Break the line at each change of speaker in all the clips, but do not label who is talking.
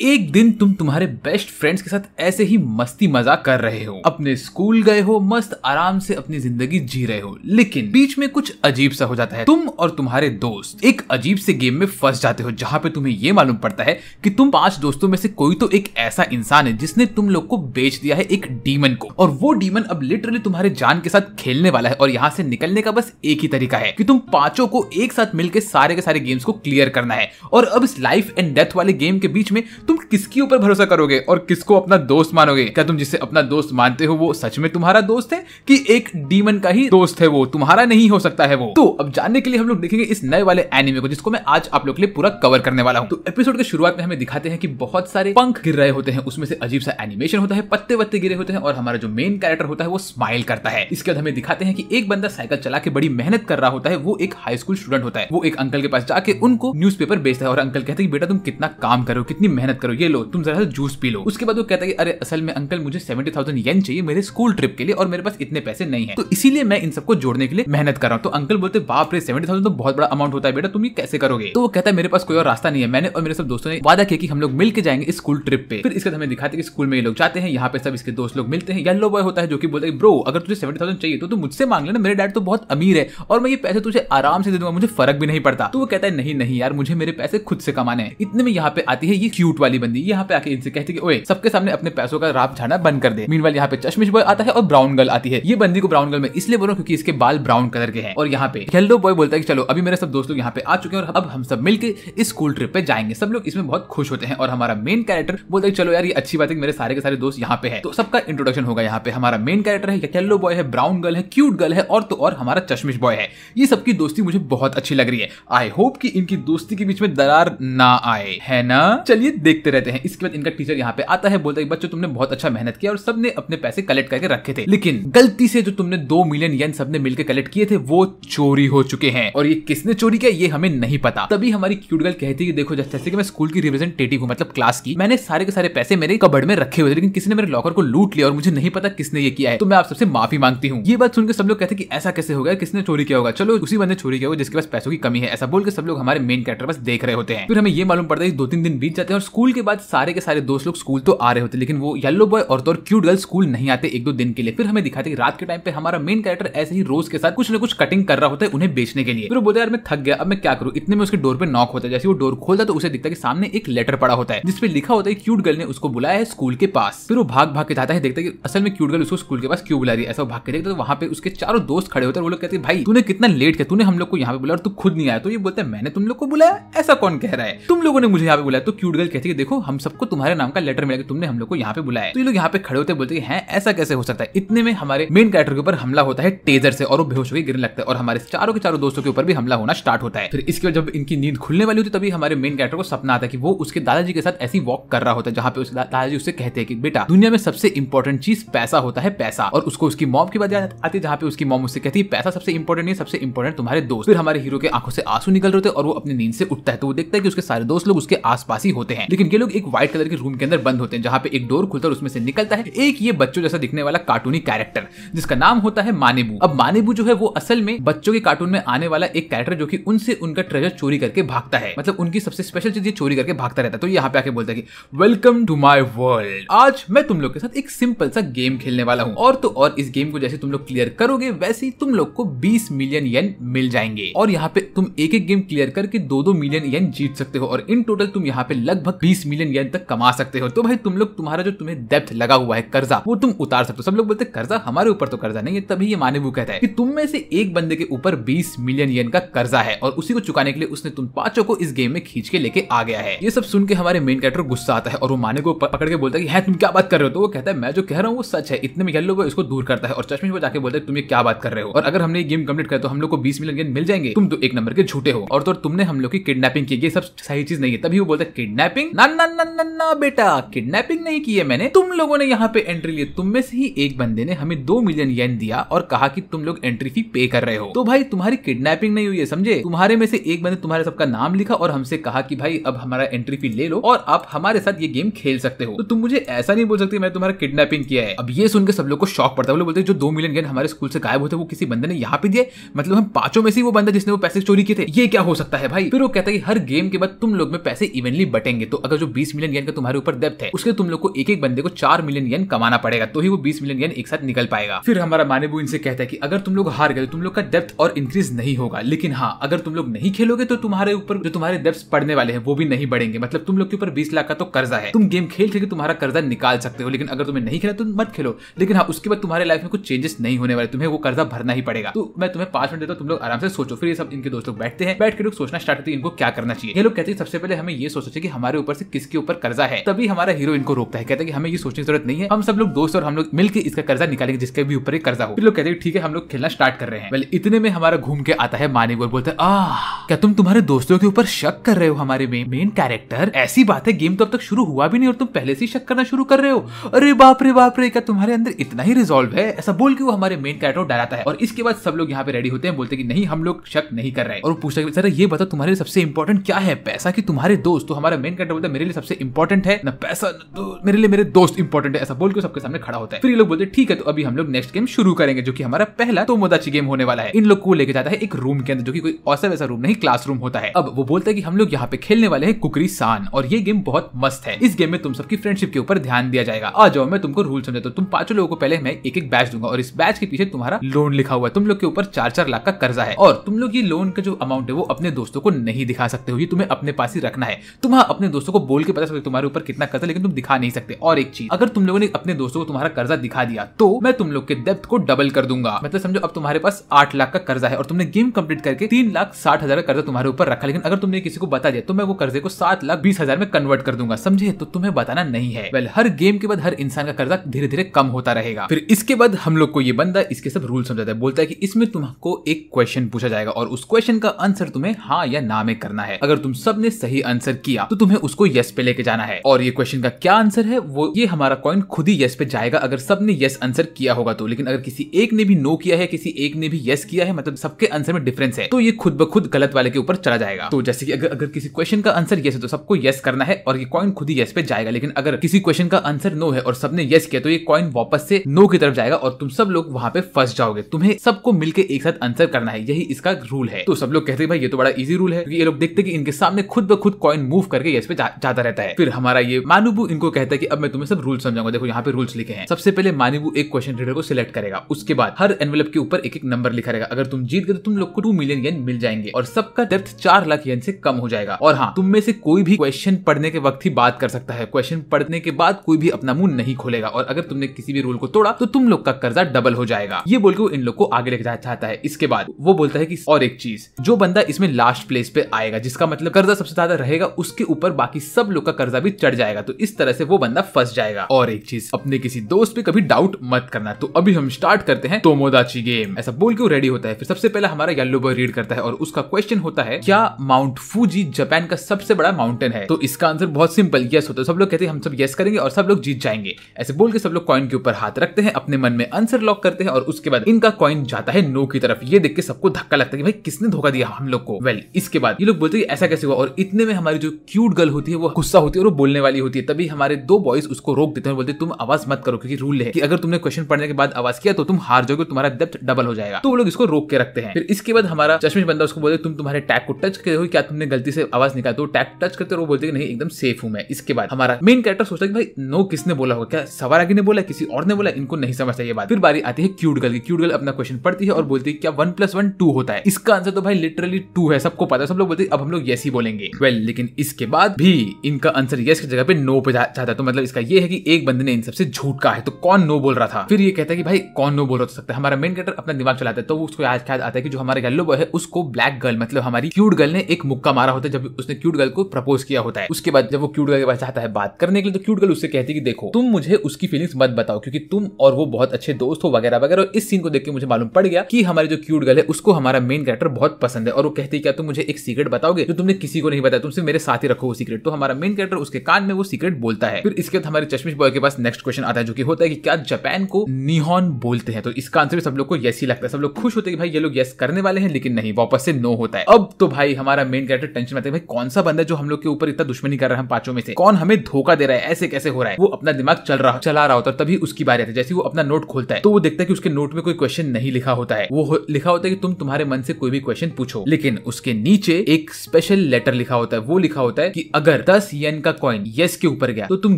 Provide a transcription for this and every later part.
एक दिन तुम तुम्हारे बेस्ट फ्रेंड्स के साथ ऐसे ही मस्ती मजाक कर रहे हो अपने स्कूल गए हो मस्त आराम से अपनी जिंदगी जी रहे हो लेकिन बीच में कुछ अजीब सा हो जाता है तुम और तुम्हारे दोस्त एक अजीब से गेम में फंस जाते हो जहाँ पे तुम्हें ये मालूम पड़ता है की तुम पांच दोस्तों में से कोई तो एक ऐसा इंसान है जिसने तुम लोग को बेच दिया है एक डीमन को और वो डीमन अब लिटरली तुम्हारे जान के साथ खेलने वाला है और यहाँ से निकलने का बस एक ही तरीका है कि तुम पांचों को एक साथ मिलकर सारे के सारे गेम्स को क्लियर करना है और अब इस लाइफ एंड डेथ वाले गेम के बीच में तुम किसके ऊपर भरोसा करोगे और किसको अपना दोस्त मानोगे क्या तुम जिसे अपना दोस्त मानते हो वो सच में तुम्हारा दोस्त है कि एक डीमन का ही दोस्त है वो तुम्हारा नहीं हो सकता है वो तो अब जानने के लिए हम लोग देखेंगे इस नए वाले एनिमे को जिसको मैं आज आप लोग के लिए पूरा कवर करने वाला हूँ तो एपिसोड की शुरुआत में हमें दिखाते हैं कि बहुत सारे पंख गिर रहे होते हैं उसमें से अजीब सा एनिमेशन होता है पत्ते वत्ते गिरे होते हैं और हमारा जो मेन कैरेक्टर होता है वो स्माइल करता है इसके बाद हमें दिखाते हैं कि एक बंदा साइकिल चला के बड़ी मेहनत कर रहा होता है वो एक हाई स्कूल स्टूडेंट होता है वो एक अंकल के पास जाके उनको न्यूज बेचता है और अंकल कहते हैं कि बेटा तुम कितना काम करो कितनी मेहनत मेहनत करो ये लो तुम जरा सा जूस पी लो उसके बाद वो कहता है अरे असल में अंकल मुझे सेवेंटी थाउजेंड येन चाहिए मेरे स्कूल ट्रिप के लिए और मेरे पास इतने पैसे नहीं है तो इसीलिए मैं इन सबको जोड़ने के लिए मेहनत कर रहा हूँ तो अंकल बोलते बाप रे सेवेंटी थाउजेंड तो बहुत बड़ा अमाउंट होता है बेटा तुम ये कैसे करोगे तो वो कहता है मेरे पास कोई और रास्ता नहीं है मैंने और मेरे सब दोस्तों ने वादा किया कि हम लोग मिलकर जाएंगे स्कूल ट्रिप पे फिर इसके हमें दिखाते कि स्कूल में ये लोग जाते हैं यहाँ पे सब इसके दोस्त लोग मिलते हैं येलो बॉय होता है जो कि बोलते है ब्रो अगर तुझे सेवेंटी थाउजेंड चाहिए तो तू मुझसे मांग लेना मेरे डैड तो बहुत अमीर है और मैं ये पैसे तुझे आराम से दे दूंगा मुझे फर्क भी नहीं पड़ता तो वो कहता है नहीं नहीं यार मुझे मेरे पैसे खुद से कमाने हैं इतने में यहाँ पे आती है ये क्यूट क्यूट वाली बंदी यहाँ पे आके इनसे कहती है ओए सबके सामने अपने पैसों का राब झाना बंद कर दे मीन वाल यहाँ पे चश्मिश बॉय आता है और ब्राउन गर्ल आती है ये बंदी को ब्राउन गर्ल में इसलिए बोलो क्योंकि इसके बाल ब्राउन कलर के हैं और यहाँ पे येलो बॉय बोलता है कि चलो अभी मेरे सब दोस्तों यहाँ पे आ चुके हैं और अब हम सब मिलकर इस स्कूल ट्रिप पे जाएंगे सब लोग इसमें बहुत खुश होते हैं और हमारा मेन कैरेक्टर बोलता है चलो यार ये अच्छी बात है मेरे सारे के सारे दोस्त यहाँ पे है तो सबका इंट्रोडक्शन होगा यहाँ पे हमारा मेन कैरेक्टर है येलो बॉय है ब्राउन गर्ल है क्यूट गर्ल है और तो और हमारा चश्मिश बॉय है ये सबकी दोस्ती मुझे बहुत अच्छी लग रही है आई होप की इनकी दोस्ती के बीच में दरार ना आए है ना चलिए देखते रहते हैं इसके बाद इनका टीचर यहाँ पे आता है बोलता है बच्चों तुमने बहुत अच्छा मेहनत किया और सबने अपने पैसे कलेक्ट करके रखे थे लेकिन गलती से जो तुमने दो मिलियन येन सबने मिलकर कलेक्ट किए थे वो चोरी हो चुके हैं और ये किसने चोरी किया ये हमें नहीं पता तभी हमारी क्यूट गर्ल कहती है देखो जैसे कि मैं स्कूल की रिप्रेजेंटेटिव हूँ मतलब क्लास की मैंने सारे के सारे पैसे मेरे कबड़ में रखे हुए थे लेकिन किसी ने मेरे लॉकर को लूट लिया और मुझे नहीं पता किसने ये किया है तो मैं आप सबसे माफी मांगती हूँ ये बात सुनकर सब लोग कहते हैं कि ऐसा कैसे हो गया किसने चोरी किया होगा चलो उसी बंद चोरी किया होगा जिसके पास पैसों की कमी है ऐसा बोल के सब लोग हमारे मेन कैरेक्टर बस देख रहे होते हैं फिर हमें ये मालूम पड़ता है दो तीन दिन बीत जाते हैं और स्कूल के बाद सारे के सारे दोस्त लोग स्कूल तो आ रहे होते लेकिन वो येलो बॉय और तो क्यूट गर्ल स्कूल नहीं आते एक दो दिन के लिए फिर हमें दिखाते रात के टाइम पे हमारा मेन कैरेक्टर ऐसे ही रोज के साथ कुछ ना कुछ कटिंग कर रहा होता है उन्हें बेचने के लिए फिर बोलते यार मैं थक गया अब मैं क्या करूँ इतने में उसके डोर पर नॉक होता है जैसे वो डोर खोलता तो उसे दिखता है सामने एक लेटर पड़ा होता है जिसपे लिखा होता है क्यूट गर्ल ने उसको बुलाया है स्कूल के पास फिर वो भाग भाग के जाता है देखता है असल में क्यूट गर्ल उसको स्कूल के पास क्यों बुला रही है ऐसा भाग के देखता है तो वहाँ पे उसके चारों दोस्त खड़े होते हैं वो लोग कहते हैं भाई तूने कितना लेट किया तूने हम लोग को यहाँ पे बुलाया और तू खुद नहीं आया तो ये बोलता है मैंने तुम लोग को बुलाया ऐसा कौन कह रहा है तुम लोगों ने मुझे यहाँ पे बुलाया तो क्यूट गर्ल कहती बोलती है देखो हम सबको तुम्हारे नाम का लेटर मिला तुमने हम लोग को यहाँ पे बुलाया तो ये लोग यहाँ पे खड़े होते बोलते हैं है, ऐसा कैसे हो सकता है इतने में हमारे मेन कैरेक्टर के ऊपर हमला होता है टेजर से और वो बेहोश होकर गिरने लगता है और हमारे चारों के चारों दोस्तों के ऊपर भी हमला होना स्टार्ट होता है फिर इसके बाद जब इनकी नींद खुलने वाली होती तभी हमारे मेन कैरेक्टर को सपना आता है कि वो उसके दादाजी के साथ ऐसी वॉक कर रहा होता है जहाँ पे उसके दादाजी उसे कहते हैं कि बेटा दुनिया में सबसे इंपॉर्टेंट चीज पैसा होता है पैसा और उसको उसकी मॉम की बात याद आती है जहाँ पे उसकी मॉम उससे कहती है पैसा सबसे इंपॉर्टेंट नहीं सबसे इंपॉर्टेंट तुम्हारे दोस्त फिर हमारे हीरो के आंखों से आंसू निकल रहे होते और वो अपनी नींद से उठता है तो वो देखता है कि उसके सारे दोस्त लोग उसके आसपास ही होते हैं लेकिन ये लोग एक व्हाइट कलर के रूम के अंदर बंद होते हैं जहां पे एक डोर खुलता है उसमें से निकलता है एक ये बच्चों जैसा दिखने वाला कार्टूनी कैरेक्टर जिसका नाम होता है मानेबू अब मानेबू जो है वो असल में बच्चों के कार्टून में आने वाला एक कैरेक्टर जो की उनसे उनका ट्रेजर चोरी करके भागता है मतलब उनकी सबसे स्पेशल चीज ये चोरी करके भागता रहता है तो यहाँ पे आके बोलता है वेलकम टू माई वर्ल्ड आज मैं तुम लोग के साथ एक सिंपल सा गेम खेलने वाला हूँ और तो और इस गेम को जैसे तुम लोग क्लियर करोगे वैसे ही तुम लोग को बीस मिलियन येन मिल जाएंगे और यहाँ पे तुम एक एक गेम क्लियर करके दो दो मिलियन येन जीत सकते हो और इन टोटल तुम यहाँ पे लगभग बीस मिलियन येन तक कमा सकते हो तो भाई तुम लोग तुम्हारा जो तुम्हें डेप्थ लगा हुआ है कर्जा वो तुम उतार सकते हो सब लोग बोलते कर्जा हमारे ऊपर तो कर्जा नहीं है तभी ये वो कहता है कि तुम में से एक बंदे के ऊपर बीस मिलियन येन का कर्जा है और उसी को चुकाने के लिए उसने तुम पांचों को इस गेम में खींच के लेके आ गया है ये सब सुन के हमारे मेन कैरेक्टर गुस्सा आता है और वो माने को पकड़ के बोलता है कि है तुम क्या बात कर रहे हो तो वो कहता है मैं जो कह रहा हूँ वो सच है इतने में लोग इसको दूर करता है और चश्मे को जाके बोलता है तुम ये क्या बात कर रहे हो और अगर हमने ये गेम कम्प्लीट कर तो हम लोग को बीस मिलियन गेन मिल जाएंगे तुम तो एक नंबर के झूठे हो और तो तुमने हम लोग की किडनैपिंग की ये सब सही चीज नहीं है तभी वो बोलता है किडनैपिंग ना ना ना बेटा किडनैपिंग नहीं की है मैंने तुम लोगों ने यहाँ पे एंट्री ली तुम में से ही एक बंदे ने हमें दो मिलियन येन दिया और कहा कि तुम लोग एंट्री फी पे कर रहे हो तो भाई तुम्हारी किडनैपिंग नहीं हुई है समझे तुम्हारे में से एक बंदे तुम्हारे सबका नाम लिखा और हमसे कहा कि भाई अब हमारा एंट्री फी ले लो और आप हमारे साथ ये गेम खेल सकते हो तो तुम मुझे ऐसा नहीं बोल सकते मैं तुम्हारा किडनैपिंग किया है अब ये सुनकर सब लोग को शौक पड़ता है वो बोलते जो दो मिलियन गेन हमारे स्कूल से गायब होते वो किसी बंदे ने यहाँ पे दिए मतलब हम पांचों में से वो बंदा जिसने वो पैसे चोरी किए थे ये क्या हो सकता है भाई फिर वो कहता है हर गेम के बाद तुम लोग में पैसे इवनली बटेंगे तो मतलब जो बीस मिलियन येन का तुम्हारे ऊपर डेप्थ है उसके तुम लोग को एक एक बंदे को चार मिलियन येन कमाना पड़ेगा तो ही वो बीस मिलियन येन एक साथ निकल पाएगा फिर हमारा मानेबू इनसे कहता है कि अगर तुम लोग हार गए तो तुम लोग का डेप्थ और इंक्रीज नहीं होगा लेकिन हाँ अगर तुम लोग नहीं खेलोगे तो तुम्हारे ऊपर जो तुम्हारे डेप्थ पड़ने वाले हैं वो भी नहीं बढ़ेंगे मतलब तुम लोग के ऊपर बीस लाख का तो कर्जा है तुम गेम खेल खेल के तुम्हारा कर्जा निकाल सकते हो लेकिन अगर तुम्हें नहीं खेला तो मत खेलो लेकिन हाँ उसके बाद तुम्हारे लाइफ में कुछ चेंजेस नहीं होने वाले तुम्हें वो कर्जा भरना ही पड़ेगा तो मैं तुम्हें पांच मिनट देता हूँ तुम लोग आराम से सोचो फिर ये सब इनके दोस्त लोग बैठते हैं बैठ के लोग सोचना स्टार्ट करते हैं इनको क्या करना चाहिए ये लोग कहते हैं सबसे पहले हमें ये सोचना चाहिए कि हमारे ऊपर से किसके ऊपर कर्जा है तभी हमारा हीरो इनको रोकता है कहते हैं कि हमें ये सोचने की जरूरत नहीं है हम सब लोग दोस्त और हम लोग मिलकर इसका कर्जा निकालेंगे जिसके भी ऊपर कर्जा हो फिर लोग कहते हैं ठीक है हम लोग खेलना स्टार्ट कर रहे हैं वेल इतने में हमारा घूम के आता है मानिक और बोलते आह क्या तुम तुम्हारे दोस्तों के ऊपर शक कर रहे हो हमारे मेन कैरेक्टर ऐसी बात है गेम तो अब तक शुरू हुआ भी नहीं और तुम पहले से शक करना शुरू कर रहे हो अरे बाप रे बाप रे क्या तुम्हारे अंदर इतना ही रिजॉल्व है ऐसा बोल के वो हमारे मेन कैरेक्टर डराता है और इसके बाद सब लोग यहाँ पे रेडी होते हैं बोलते कि नहीं हम लोग शक नहीं कर रहे और पूछता सर ये बताओ तुम्हारे सबसे इंपॉर्टेंट क्या है पैसा की तुम्हारे दोस्त तो हमारा मेन कैरेक्टर बोलता है मेरे लिए सबसे इंपॉर्टेंट है ना पैसा ना मेरे लिए मेरे दोस्त इंपॉर्टेंट है ऐसा बोल के सबके सामने खड़ा होता है फिर ये लोग बोलते हैं ठीक है तो अभी हम लोग नेक्स्ट गेम शुरू करेंगे जो कि हमारा पहला तो मोदाची गेम होने वाला है इन लोग को लेकर जाता है एक रूम के अंदर जो की कोई औसा वैसा रूम नहीं क्लास होता है अब वो बोलता है की हम लोग यहाँ पे खेलने वाले हैं कुकरी सान और ये गेम बहुत मस्त है इस गेम में तुम सबकी फ्रेंडशिप के ऊपर ध्यान दिया जाएगा आ जाओ मैं तुमको रूल समझाता तुम पांचों लोगों को पहले मैं एक एक बैच दूंगा और इस बैच के पीछे तुम्हारा लोन लिखा हुआ है तुम लोग के ऊपर चार चार लाख का कर्जा है और तुम लोग ये लोन का जो अमाउंट है वो अपने दोस्तों को नहीं दिखा सकते हो ये तुम्हें अपने पास ही रखना है तुम्हारा अपने दोस्तों दोस्तों को बोल के पता चले तुम्हारे ऊपर कितना कर्जा लेकिन तुम दिखा नहीं सकते और एक चीज अगर तुम लोगों ने अपने दोस्तों को तुम्हारा कर्जा दिखा दिया तो मैं तुम लोग के डेप्थ को डबल कर दूंगा मतलब समझो अब तुम्हारे पास आठ लाख का कर्जा है और तुमने गेम कंप्लीट करके तीन लाख साठ हजार का कर्जा तुम्हारे ऊपर रखा लेकिन अगर तुमने किसी को बता दिया तो मैं वो कर्जे को सात लाख बीस हजार में कन्वर्ट कर दूंगा समझे तो तुम्हें बताना नहीं है वेल हर गेम के बाद हर इंसान का कर्जा धीरे धीरे कम होता रहेगा फिर इसके बाद हम लोग को ये बंदा इसके सब रूल समझाता है बोलता है की इसमें तुमको एक क्वेश्चन पूछा जाएगा और उस क्वेश्चन का आंसर तुम्हें हाँ या ना में करना है अगर तुम सबने सही आंसर किया तो तुम्हें उस उसको यस पे लेके जाना है और ये क्वेश्चन का क्या आंसर है वो ये हमारा कॉइन खुद ही यस पे जाएगा अगर सबने यस आंसर किया होगा तो लेकिन अगर किसी एक ने भी नो किया है किसी एक ने भी यस किया है मतलब सबके आंसर में डिफरेंस है तो ये खुद ब खुद गलत वाले के ऊपर चला जाएगा तो जैसे कि अगर अगर किसी क्वेश्चन का आंसर यस है तो सबको यस करना है और ये कॉइन खुद ही यस पे जाएगा लेकिन अगर किसी क्वेश्चन का आंसर नो है और सबने यस किया तो ये कॉइन वापस से नो की तरफ जाएगा और तुम सब लोग वहां पे फंस जाओगे तुम्हें सबको मिलकर एक साथ आंसर करना है यही इसका रूल है तो सब लोग कहते हैं भाई ये तो बड़ा इजी रूल है तो ये लोग देखते कि इनके सामने खुद ब खुद कॉइन मूव करके यस पे जा जाता रहता है फिर हमारा ये मानुबू इनको कहता है कि अब मैं तुम्हें सब रूल समझाऊंगा देखो यहाँ पे रूल्स लिखे हैं सबसे पहले मानुबू एक क्वेश्चन रीडर को सिलेक्ट करेगा उसके बाद हर एनवेलप के ऊपर एक एक नंबर लिखा रहेगा अगर तुम जीत गए तो तुम लोग को टू मिलियन येन मिल जाएंगे और सबका डेप्थ चार लाख येन से कम हो जाएगा और हाँ तुम में से कोई भी क्वेश्चन पढ़ने के वक्त ही बात कर सकता है क्वेश्चन पढ़ने के बाद कोई भी अपना मुंह नहीं खोलेगा और अगर तुमने किसी भी रूल को तोड़ा तो तुम लोग का कर्जा डबल हो जाएगा ये बोल के वो इन लोग को आगे लेके जाना चाहता है इसके बाद वो बोलता है की और एक चीज जो बंदा इसमें लास्ट प्लेस पे आएगा जिसका मतलब कर्जा सबसे ज्यादा रहेगा उसके ऊपर बाकी बाकी सब लोग का कर्जा भी चढ़ जाएगा तो इस तरह से वो बंदा फंस जाएगा और एक चीज अपने किसी दोस्त पे कभी डाउट मत करना तो अभी हम स्टार्ट करते हैं तोमोदाची गेम ऐसा बोल क्यों रेडी होता है फिर सबसे पहले हमारा येलो बॉय रीड करता है और उसका क्वेश्चन होता है क्या माउंट फूजी जापान का सबसे बड़ा माउंटेन है तो इसका आंसर बहुत सिंपल यस होता है सब लोग कहते हैं हम सब यस करेंगे और सब लोग जीत जाएंगे ऐसे बोल के सब लोग कॉइन के ऊपर हाथ रखते हैं अपने मन में आंसर लॉक करते हैं और उसके बाद इनका कॉइन जाता है नो की तरफ ये देख के सबको धक्का लगता है कि भाई किसने धोखा दिया हम लोग को वेल इसके बाद ये लोग बोलते हैं ऐसा कैसे हुआ और इतने में हमारी जो क्यूट गर्ल होती होती है वो गुस्सा होती है और वो बोलने वाली होती है तभी हमारे दो बॉयज उसको रोक देते हैं बोलते तुम आवाज मत करो क्योंकि रूल है कि अगर तुमने क्वेश्चन पढ़ने के बाद आवाज किया तो तुम हार जाओगे तुम्हारा डेप्थ डबल हो जाएगा तो वो लोग इसको रोक के रखते हैं फिर इसके बाद हमारा चश्मे बंदा उसको बोलते तुम तुम्हारे टैग को टच करे हो क्या तुमने गलती से आवाज निकाल तो टैग टच करते हो बोलते नहीं एकदम सेफ हूं मैं इसके बाद हमारा मेन कैरेक्टर सोचता है कि भाई नो किसने बोला होगा क्या सवारागी ने बोला किसी और ने बोला इनको नहीं समझता ये बात फिर बारी आती है क्यूट गर्ल की क्यूट गर्ल अपना क्वेश्चन पढ़ती है और बोलती है क्या वन प्लस वन टू होता है इसका आंसर तो भाई लिटरली टू है सबको पता है सब लोग बोलते अब हम लोग यस ही बोलेंगे वेल लेकिन इसके बाद भी भी इनका आंसर यस की जगह पे नो पे चाहता है तो मतलब इसका ये है कि एक बंदे ने इन सबसे झूठ का है तो कौन नो बोल रहा था फिर ये कहता है कि भाई कौन नो बोल रहा तो सकता है हमारा मेन कैरेक्टर अपना दिमाग चलाता है तो उसको याद ख्याल आता है कि जो हमारे येलो बॉय है उसको ब्लैक गर्ल मतलब हमारी क्यूट गर्ल ने एक मुक्का मारा होता है जब उसने क्यूट गर्ल को प्रपोज किया होता है उसके बाद जब वो क्यूट गर्ल के पास चाहता है बात करने के लिए तो क्यूट गर्ल उससे कहती है कि देखो तुम मुझे उसकी फीलिंग्स मत बताओ क्योंकि तुम और वो बहुत अच्छे दोस्त हो वगैरह वगैरह इस सीन को देख के मुझे मालूम पड़ गया कि हमारी जो क्यूट गर्ल है उसको हमारा मेन कैरेक्टर बहुत पसंद है और वो कहती है क्या तुम मुझे एक सीक्रेट बताओगे जो तुमने किसी को नहीं बताया तुमसे मेरे साथ ही रखो वो सीक्रेट तो हमारा मेन कैरेक्टर उसके कान में वो सीक्रेट बोलता है फिर इसके बाद हमारे चश्मिश बॉय के पास नेक्स्ट क्वेश्चन आता है जो कि होता है कि क्या जापान को निहोन बोलते हैं तो इसका आंसर सब लोग को यस ही लगता है सब लोग खुश होते हैं भाई ये लोग यस करने वाले हैं लेकिन नहीं वापस से नो होता है अब तो भाई हमारा मेन कैरेक्टर टेंशन में आता है कौन सा बंदा जो हम लोग के ऊपर इतना दुश्मनी कर रहा है हम पांचों में से कौन हमें धोखा दे रहा है ऐसे कैसे हो रहा है वो अपना दिमाग चल रहा चला रहा होता है तभी उसकी बारी आती है जैसे वो अपना नोट खोलता है तो वो देखता है कि उसके नोट में कोई क्वेश्चन नहीं लिखा होता है वो लिखा होता है कि तुम तुम्हारे मन से कोई भी क्वेश्चन पूछो लेकिन उसके नीचे एक स्पेशल लेटर लिखा होता है वो लिखा होता है कि अगर अगर दस येन का कॉइन यस के ऊपर गया तो तुम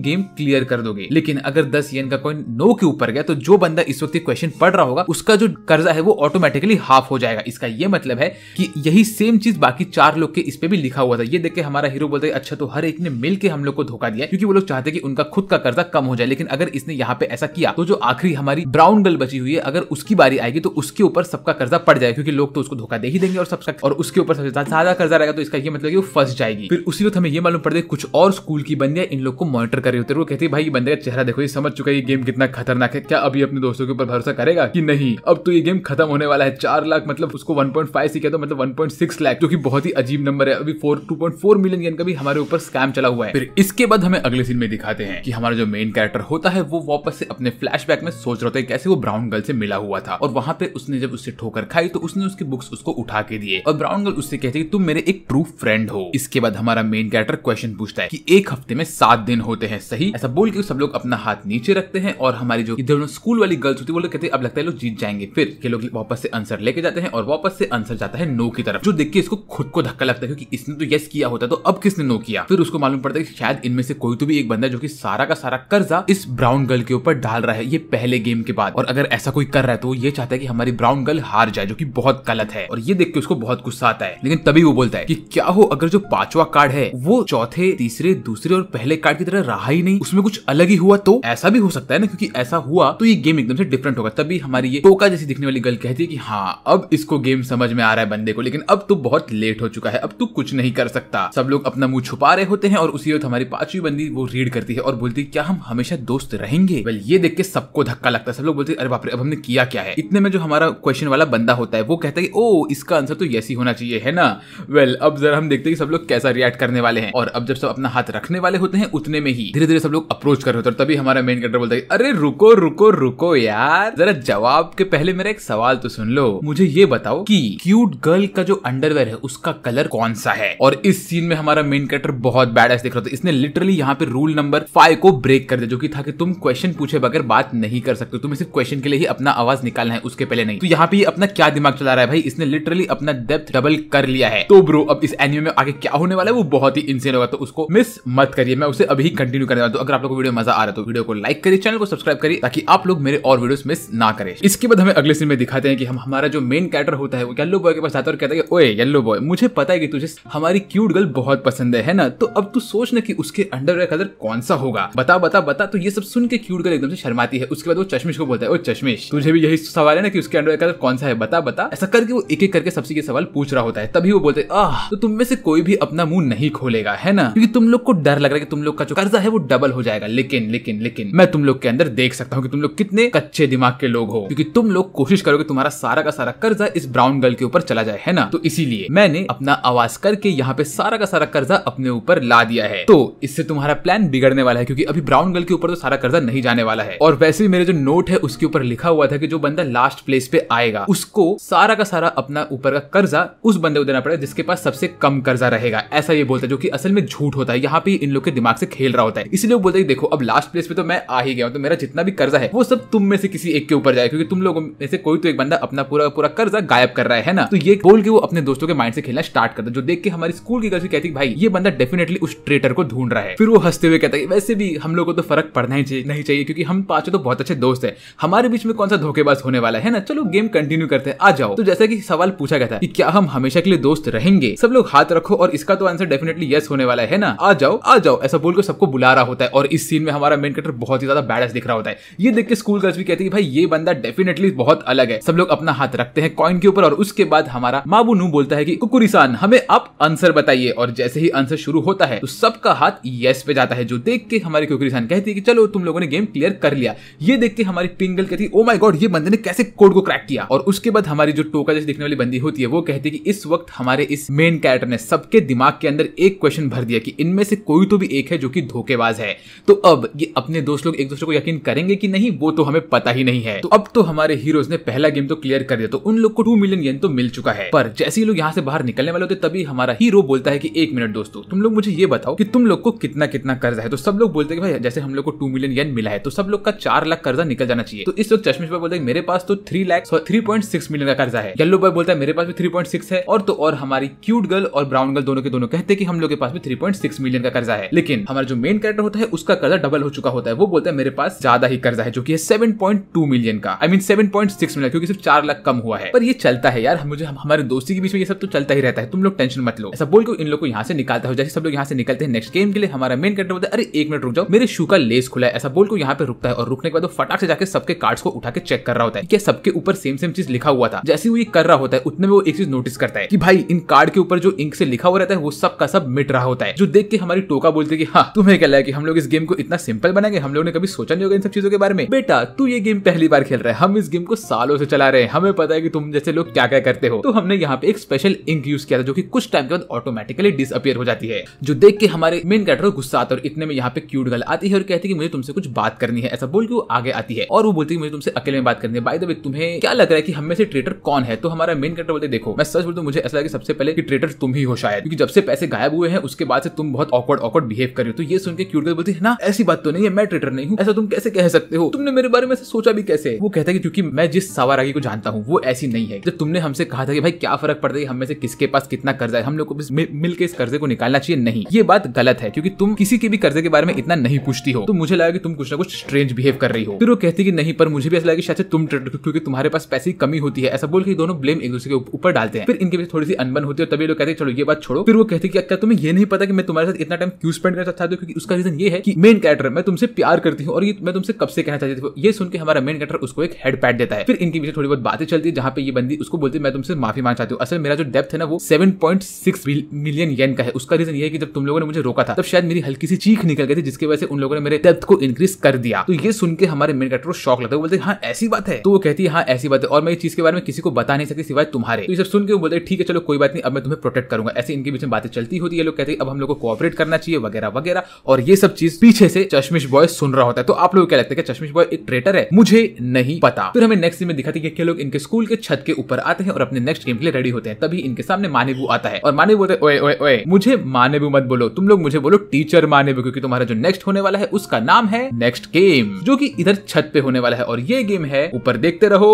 गेम क्लियर कर दोगे लेकिन अगर दस येन का कॉइन नो के ऊपर गया तो जो बंदा इस वक्त क्वेश्चन पढ़ रहा होगा उसका जो कर्जा है वो ऑटोमेटिकली हाफ हो जाएगा इसका ये मतलब है कि यही सेम चीज बाकी चार लोग के इस पे भी लिखा हुआ था ये देख के हमारा हीरो बोलता है अच्छा तो हर एक ने मिल के हम लोग को धोखा दिया क्योंकि वो लोग चाहते कि उनका खुद का कर्जा कम हो जाए लेकिन अगर इसने यहाँ पे ऐसा किया तो जो आखिरी हमारी ब्राउन गर्ल बची हुई है अगर उसकी बारी आएगी तो उसके ऊपर सबका कर्जा पड़ जाए क्योंकि लोग तो उसको धोखा दे ही देंगे और सबका और उसके ऊपर सबसे ज्यादा कर्जा रहेगा तो इसका ये मतलब वो फंस जाएगी फिर उसी वक्त हमें ये मालूम में पड़ते कुछ और स्कूल की बंदियां इन लोग को मॉनिटर कर रही होती है वो कहती है भाई ये बंदे का चेहरा देखो ये समझ चुका है ये गेम कितना खतरनाक है क्या अभी अपने दोस्तों के ऊपर भरोसा करेगा कि नहीं अब तो ये गेम खत्म होने वाला है चार लाख मतलब उसको वन पॉइंट फाइव से क्या तो मतलब सिक्स लाख जो की बहुत ही अजीब नंबर है अभी four two point four million gain का भी हमारे ऊपर स्कैम चला हुआ है फिर इसके बाद हमें अगले सीन में दिखाते हैं कि हमारा जो मेन कैरेक्टर होता है वो वापस से अपने फ्लैश में सोच रहा था कैसे वो ब्राउन गर्ल से मिला हुआ था और वहां पे उसने जब उससे ठोकर खाई तो उसने उसकी बुक्स उसको उठा के दिए और ब्राउन गर्ल उससे कहती है तुम मेरे एक ट्रू फ्रेंड हो इसके बाद हमारा मेन कैरेक्टर क्वेश्चन पूछता है कि एक हफ्ते में सात दिन होते हैं सही ऐसा बोल के सब लोग अपना हाथ नीचे रखते हैं और हमारी जो इधर स्कूल वाली गर्ल्स होती है वो लोग कहते हैं अब लगता है लोग जीत जाएंगे फिर के लोग वापस से आंसर लेके जाते हैं और वापस से आंसर जाता है नो की तरफ जो देख के इसको खुद को धक्का लगता है क्योंकि इसने तो यस किया होता तो अब किसने नो किया फिर उसको मालूम पड़ता है कि शायद इनमें से कोई तो भी एक बंदा जो कि सारा का सारा कर्जा इस ब्राउन गर्ल के ऊपर डाल रहा है ये पहले गेम के बाद और अगर ऐसा कोई कर रहा है तो ये चाहता है कि हमारी ब्राउन गर्ल हार जाए जो कि बहुत गलत है और ये देख के उसको बहुत गुस्सा आता है लेकिन तभी वो बोलता है कि क्या हो अगर जो पांचवा कार्ड है वो चौथे तीसरे दूसरे और पहले कार्ड की तरह रहा ही नहीं उसमें कुछ अलग ही हुआ तो ऐसा भी हो सकता है ना क्योंकि ऐसा हुआ तो ये गेम एकदम से डिफरेंट होगा तभी हमारी ये टोका जैसी दिखने वाली गर्ल कहती है कि हाँ अब इसको गेम समझ में आ रहा है बंदे को लेकिन अब तो बहुत लेट हो चुका है अब तू कुछ नहीं कर सकता सब लोग अपना मुंह छुपा रहे होते हैं और उसी वक्त हमारी पांचवी बंदी वो रीड करती है और बोलती है क्या हम हमेशा दोस्त रहेंगे वेल ये देख के सबको धक्का लगता है सब लोग बोलते हैं अरे बापरे अब हमने किया क्या है इतने में जो हमारा क्वेश्चन वाला बंदा होता है वो कहता है ओ इसका आंसर तो यस ही होना चाहिए है ना वेल अब जरा हम देखते हैं कि सब लोग कैसा रिएक्ट करने वाले हैं और अब जब सब अपना हाथ रखने वाले होते हैं उतने में ही धीरे धीरे सब लोग अप्रोच कर रहे होते हैं तभी हमारा मेन कैरेक्टर बोलता है अरे रुको रुको रुको यार जरा जवाब के पहले मेरा एक सवाल तो सुन लो मुझे ये बताओ कि क्यूट गर्ल का जो अंडरवेयर है उसका कलर कौन सा है और इस सीन में हमारा मेन कैरेक्टर बहुत बैड दिख रहा था इसने लिटरली यहाँ पे रूल नंबर फाइव को ब्रेक कर दिया जो की था कि तुम क्वेश्चन पूछे बगैर बात नहीं कर सकते तुम्हें सिर्फ क्वेश्चन के लिए ही अपना आवाज निकालना है उसके पहले नहीं तो यहाँ पे अपना क्या दिमाग चला रहा है भाई इसने लिटरली अपना डेप्थ डबल कर लिया है तो ब्रो अब इस एनिमे में आगे क्या होने वाला है वो बहुत ही इंसेन होगा तो उसको मिस मत करिए मैं उसे अभी कंटिन्यू करने वाला तो अगर आप लोग को वीडियो मजा आ रहा है तो वीडियो को लाइक करिए चैनल को सब्सक्राइब करिए ताकि आप लोग मेरे और वीडियो मिस ना करें इसके बाद हमें अगले सीन में दिखाते हैं कि हम हमारा जो मेन कैरेक्टर होता है वो येल्लो बॉय के पास जाता है और कहता है ओए येल्लो बॉय मुझे पता है कि तुझे हमारी क्यूट गर्ल बहुत पसंद है ना तो अब तू सोच ना कि उसके अंडरवेयर कलर कौन सा होगा बता बता बता तो ये सब सुन के क्यूट गर्ल एकदम से शर्माती है उसके बाद वो चश्मिश को बोलता है ओ चश्मिश तुझे भी यही सवाल है ना कि उसके अंडरवेयर कलर कौन सा है बता बता ऐसा करके वो एक एक करके सबसे सवाल पूछ रहा होता है तभी वो बोलते आह तो तुम में से कोई भी अपना मुंह नहीं खोलेगा है है ना क्योंकि तुम लोग को डर लग रहा है कि तुम लोग का जो कर्जा है वो डबल हो जाएगा लेकिन लेकिन लेकिन मैं तुम लोग के अंदर देख सकता हूँ कि तुम लोग कितने कच्चे दिमाग के लोग हो क्योंकि तुम लोग कोशिश करोगे तुम्हारा सारा का सारा कर्जा इस ब्राउन गर्ल के ऊपर चला जाए है ना तो इसीलिए मैंने अपना आवाज करके यहाँ पे सारा का सारा कर्जा अपने ऊपर ला दिया है तो इससे तुम्हारा प्लान बिगड़ने वाला है क्योंकि अभी ब्राउन गर्ल के ऊपर तो सारा कर्जा नहीं जाने वाला है और वैसे भी मेरे जो नोट है उसके ऊपर लिखा हुआ था कि जो बंदा लास्ट प्लेस पे आएगा उसको सारा का सारा अपना ऊपर का कर्जा उस बंदे को देना पड़ेगा जिसके पास सबसे कम कर्जा रहेगा ऐसा ये बोलता है जो कि असल में में झूठ होता है यहाँ पे इन लोग के दिमाग से खेल रहा होता है इसलिए वो बोलते हैं देखो अब लास्ट प्लेस पे तो मैं आ ही गया हूँ तो मेरा जितना भी कर्जा है वो सब तुम में से किसी एक के ऊपर जाए क्योंकि तुम लोगों में से कोई तो एक बंदा अपना पूरा पूरा कर्जा गायब कर रहा है ना तो ये बोल के वो अपने दोस्तों के माइंड से खेलना स्टार्ट करता है जो देख के हमारी स्कूल की गर्ल्स कहती है भाई ये बंदा डेफिनेटली उस ट्रेटर को ढूंढ रहा है फिर वो हंसते हुए कहता है वैसे भी हम लोग को तो फर्क पड़ना ही नहीं चाहिए क्योंकि हम पांचों तो बहुत अच्छे दोस्त है हमारे बीच में कौन सा धोखेबाज होने वाला है ना चलो गेम कंटिन्यू करते हैं आ जाओ तो जैसा की सवाल पूछा गया था कि क्या हम हमेशा के लिए दोस्त रहेंगे सब लोग हाथ रखो और इसका तो आंसर डेफिनेटली यस होने होने वाला है ना आ जाओ आ जाओ ऐसा बोलकर सबको बुला रहा होता है और इस सीन में हमारा मेन कैरेक्टर बहुत ही ज्यादा बैडस दिख रहा होता है ये देख के स्कूल गर्ल्स भी कहती है भाई ये बंदा डेफिनेटली बहुत अलग है सब लोग अपना हाथ रखते हैं कॉइन के ऊपर और उसके बाद हमारा माबू नू बोलता है कि कुकुरिसान हमें आप आंसर बताइए और जैसे ही आंसर शुरू होता है तो सबका हाथ यस पे जाता है जो देख के हमारे कुकुरिसान कहती है कि चलो तुम लोगों ने गेम क्लियर कर लिया ये देख के हमारी पिंगल कहती है ओ माय गॉड ये बंदे ने कैसे कोड को क्रैक किया और उसके बाद हमारी जो टोका जैसे दिखने वाली बंदी होती है वो कहती है कि इस वक्त हमारे इस मेन कैरेक्टर ने सबके दिमाग के अंदर एक क्वेश्चन भर दिया कि इनमें से कोई तो भी एक है जो कि धोखेबाज है तो अब ये अपने दोस्त लोग एक दूसरे को यकीन करेंगे कि नहीं वो तो हमें पता ही नहीं है तो अब तो हमारे हीरोज ने पहला गेम तो क्लियर कर दिया तो उन लोग को टू मिलियन येन तो मिल चुका है पर जैसे ही लोग यहाँ से बाहर निकलने वाले होते तभी हमारा हीरो बोलता है की एक मिनट दोस्तों तुम लोग मुझे ये बताओ की तुम लोग को कितना कितना कर्जा है तो सब लोग बोलते हैं भाई जैसे हम लोग को टू मिलियन येन मिला है तो सब लोग का चार लाख कर्जा निकल जाना चाहिए तो इस वक्त चश्मे पर बोलते हैं मेरे पास तो three lakh three point six million का कर्जा है येल्लो बॉय बोलता है मेरे पास भी थ्री पॉइंट सिक्स है और तो और हमारी क्यूट गर्ल और ब्राउन गर्ल दोनों के दोनों कहते हैं कि हम लोग के पास भी थ्री पॉइंट सिक्स मिलियन का कर्जा है लेकिन हमारा जो मेन कैरेक्टर होता है उसका कर्जा डबल हो चुका होता है वो बोलता है मेरे पास ज्यादा ही कर्जा है जो की सेवन मिलियन का आई मीन सेवन मिलियन क्योंकि सिर्फ चार लाख कम हुआ है पर ये चलता है यार मुझे हमारे दोस्ती के बीच में ये सब तो चलता ही रहता है तुम लोग टेंशन मत लो ऐसा बोल को इन लोग को यहाँ से निकालता हो जैसे सब लोग यहाँ से निकलते हैं नेक्स्ट गेम के लिए हमारा मेन कैरेक्टर बोलता है अरे एक मिनट रुक जाओ मेरे शू का लेस खुला है ऐसा बोल को यहाँ पे रुकता है और रुकने के बाद फटाक से जाकर सबके कार्ड्स को उठा के चेक कर रहा होता है क्या सबके ऊपर सेम सेम चीज लिखा हुआ था जैसे वो ये कर रहा होता है उतने में वो एक चीज नोटिस करता है कि भाई इन कार्ड के ऊपर जो इंक से लिखा हुआ रहता है वो सब का सब मिट रहा होता है जो देख के हमारी टोका बोलते कि हाँ तुम्हें क्या लगा कि हम लोग इस गेम को इतना सिंपल बनाएंगे हम लोग ने कभी सोचा नहीं होगा इन सब चीजों के बारे में बेटा तू ये गेम पहली बार खेल रहा है हम इस गेम को सालों से चला रहे हैं हमें पता है कि तुम जैसे लोग क्या क्या करते हो तो हमने यहाँ पे एक स्पेशल इंक यूज किया था जो की कुछ टाइम के बाद ऑटोमेटिकली डिसअपियर हो जाती है जो देख के हमारे मेन कैरेक्टर को गुस्सा आता है और इतने में यहाँ पे क्यूट गल आती है और कहती है कि मुझे तुमसे कुछ बात करनी है ऐसा बोल के वो आगे आती है और वो बोलती है मुझे तुमसे अकेले में बात करनी है बाई द वे तुम्हें क्या लग रहा है कि हमें से ट्रेटर कौन है तो हमारा मेन कैरेक्टर बोलते देखो मैं सच बोलते मुझे ऐसा लगा कि सबसे पहले कि ट्रेटर तुम ही हो शायद क्योंकि जब से पैसे गायब हुए हैं उसके उसके बाद से तुम बहुत ऑकवर्ड ऑकवर्ड बिहेव कर रहे हो तो ये सुन के क्यूट गर्ल बोलती है ना ऐसी बात तो नहीं है मैं ट्रेटर नहीं हूँ ऐसा तुम कैसे कह सकते हो तुमने मेरे बारे में सोचा भी कैसे वो कहता है कि क्योंकि मैं जिस सवारागी को जानता हूँ वो ऐसी नहीं है जब तुमने हमसे कहा था कि भाई क्या फर्क पड़ता है हमें से किसके पास कितना कर्जा है हम लोग को मिलकर इस कर्जे को निकालना चाहिए नहीं ये बात गलत है क्योंकि तुम किसी के भी कर्जे के बारे में इतना नहीं पूछती हो तो मुझे लगा कि तुम कुछ ना कुछ स्ट्रेंज बिहेव कर रही हो फिर वो कहती कि नहीं पर मुझे भी ऐसा लगा कि शायद तुम ट्रेटर क्योंकि तुम्हारे पास पैसे की कमी होती है ऐसा बोल के दोनों ब्लेम एक दूसरे के ऊपर डालते हैं फिर इनके बीच थोड़ी सी अनबन होती है तभी लोग कहते हैं चलो ये बात छोड़ो फिर वो कहते हैं कि क्या तुम्हें ये नहीं नहीं पता कि मैं तुम्हारे साथ इतना टाइम क्यों स्पेंड करना चाहता हूँ क्योंकि उसका रीजन ये है कि मेन कैरेक्टर मैं तुमसे प्यार करती हूँ और ये मैं तुमसे कब से कहना चाहती थी ये सुन के हमारा मेन कैरेक्टर उसको एक हेड पैड देता है फिर इनके बीच थोड़ी बहुत बातें चलती है जहाँ पे ये बंदी उसको बोलती है मैं तुमसे माफी मांग चाहती हूँ असल मेरा जो डेप्थ है ना वो seven point six million yen का है उसका रीजन ये है कि जब तुम लोगों ने मुझे रोका था तब शायद मेरी हल्की सी चीख निकल गई थी जिसकी वजह से उन लोगों ने मेरे डेप्थ को इंक्रीज कर दिया तो ये सुन के हमारे मेन कैरेक्टर को शौक लगता है बोलते हाँ ऐसी बात है तो वो कहती है हाँ ऐसी बात है और मैं इस चीज के बारे में किसी को बता नहीं सकती सिवाय तुम्हारे तो ये सब सुन के वो बोलते ठीक है चलो कोई बात नहीं अब मैं तुम्हें प्रोटेक्ट करूंगा ऐसे इनके बीच में बातें चलती होती है लोग कहते अब हम लोग को कोऑपरेट करना चाहिए वगैरह वगैरह और ये सब चीज पीछे से चश्मिश बॉय सुन रहा होता है तो आप लोग क्या लगता है कि चश्मिश बॉय एक ट्रेटर है मुझे नहीं पता फिर हमें नेक्स्ट में दिखाती है कि लोग इनके स्कूल के छत के ऊपर आते हैं और अपने नेक्स्ट गेम के लिए रेडी होते हैं तभी इनके सामने मानेबू आता है और मानेबू बोलते ओए ओए ओए मुझे मानेबू मत बोलो तुम लोग मुझे बोलो टीचर मानेबू क्योंकि तुम्हारा जो नेक्स्ट होने वाला है उसका नाम है नेक्स्ट गेम जो की इधर छत पे होने वाला है और ये गेम है ऊपर देखते रहो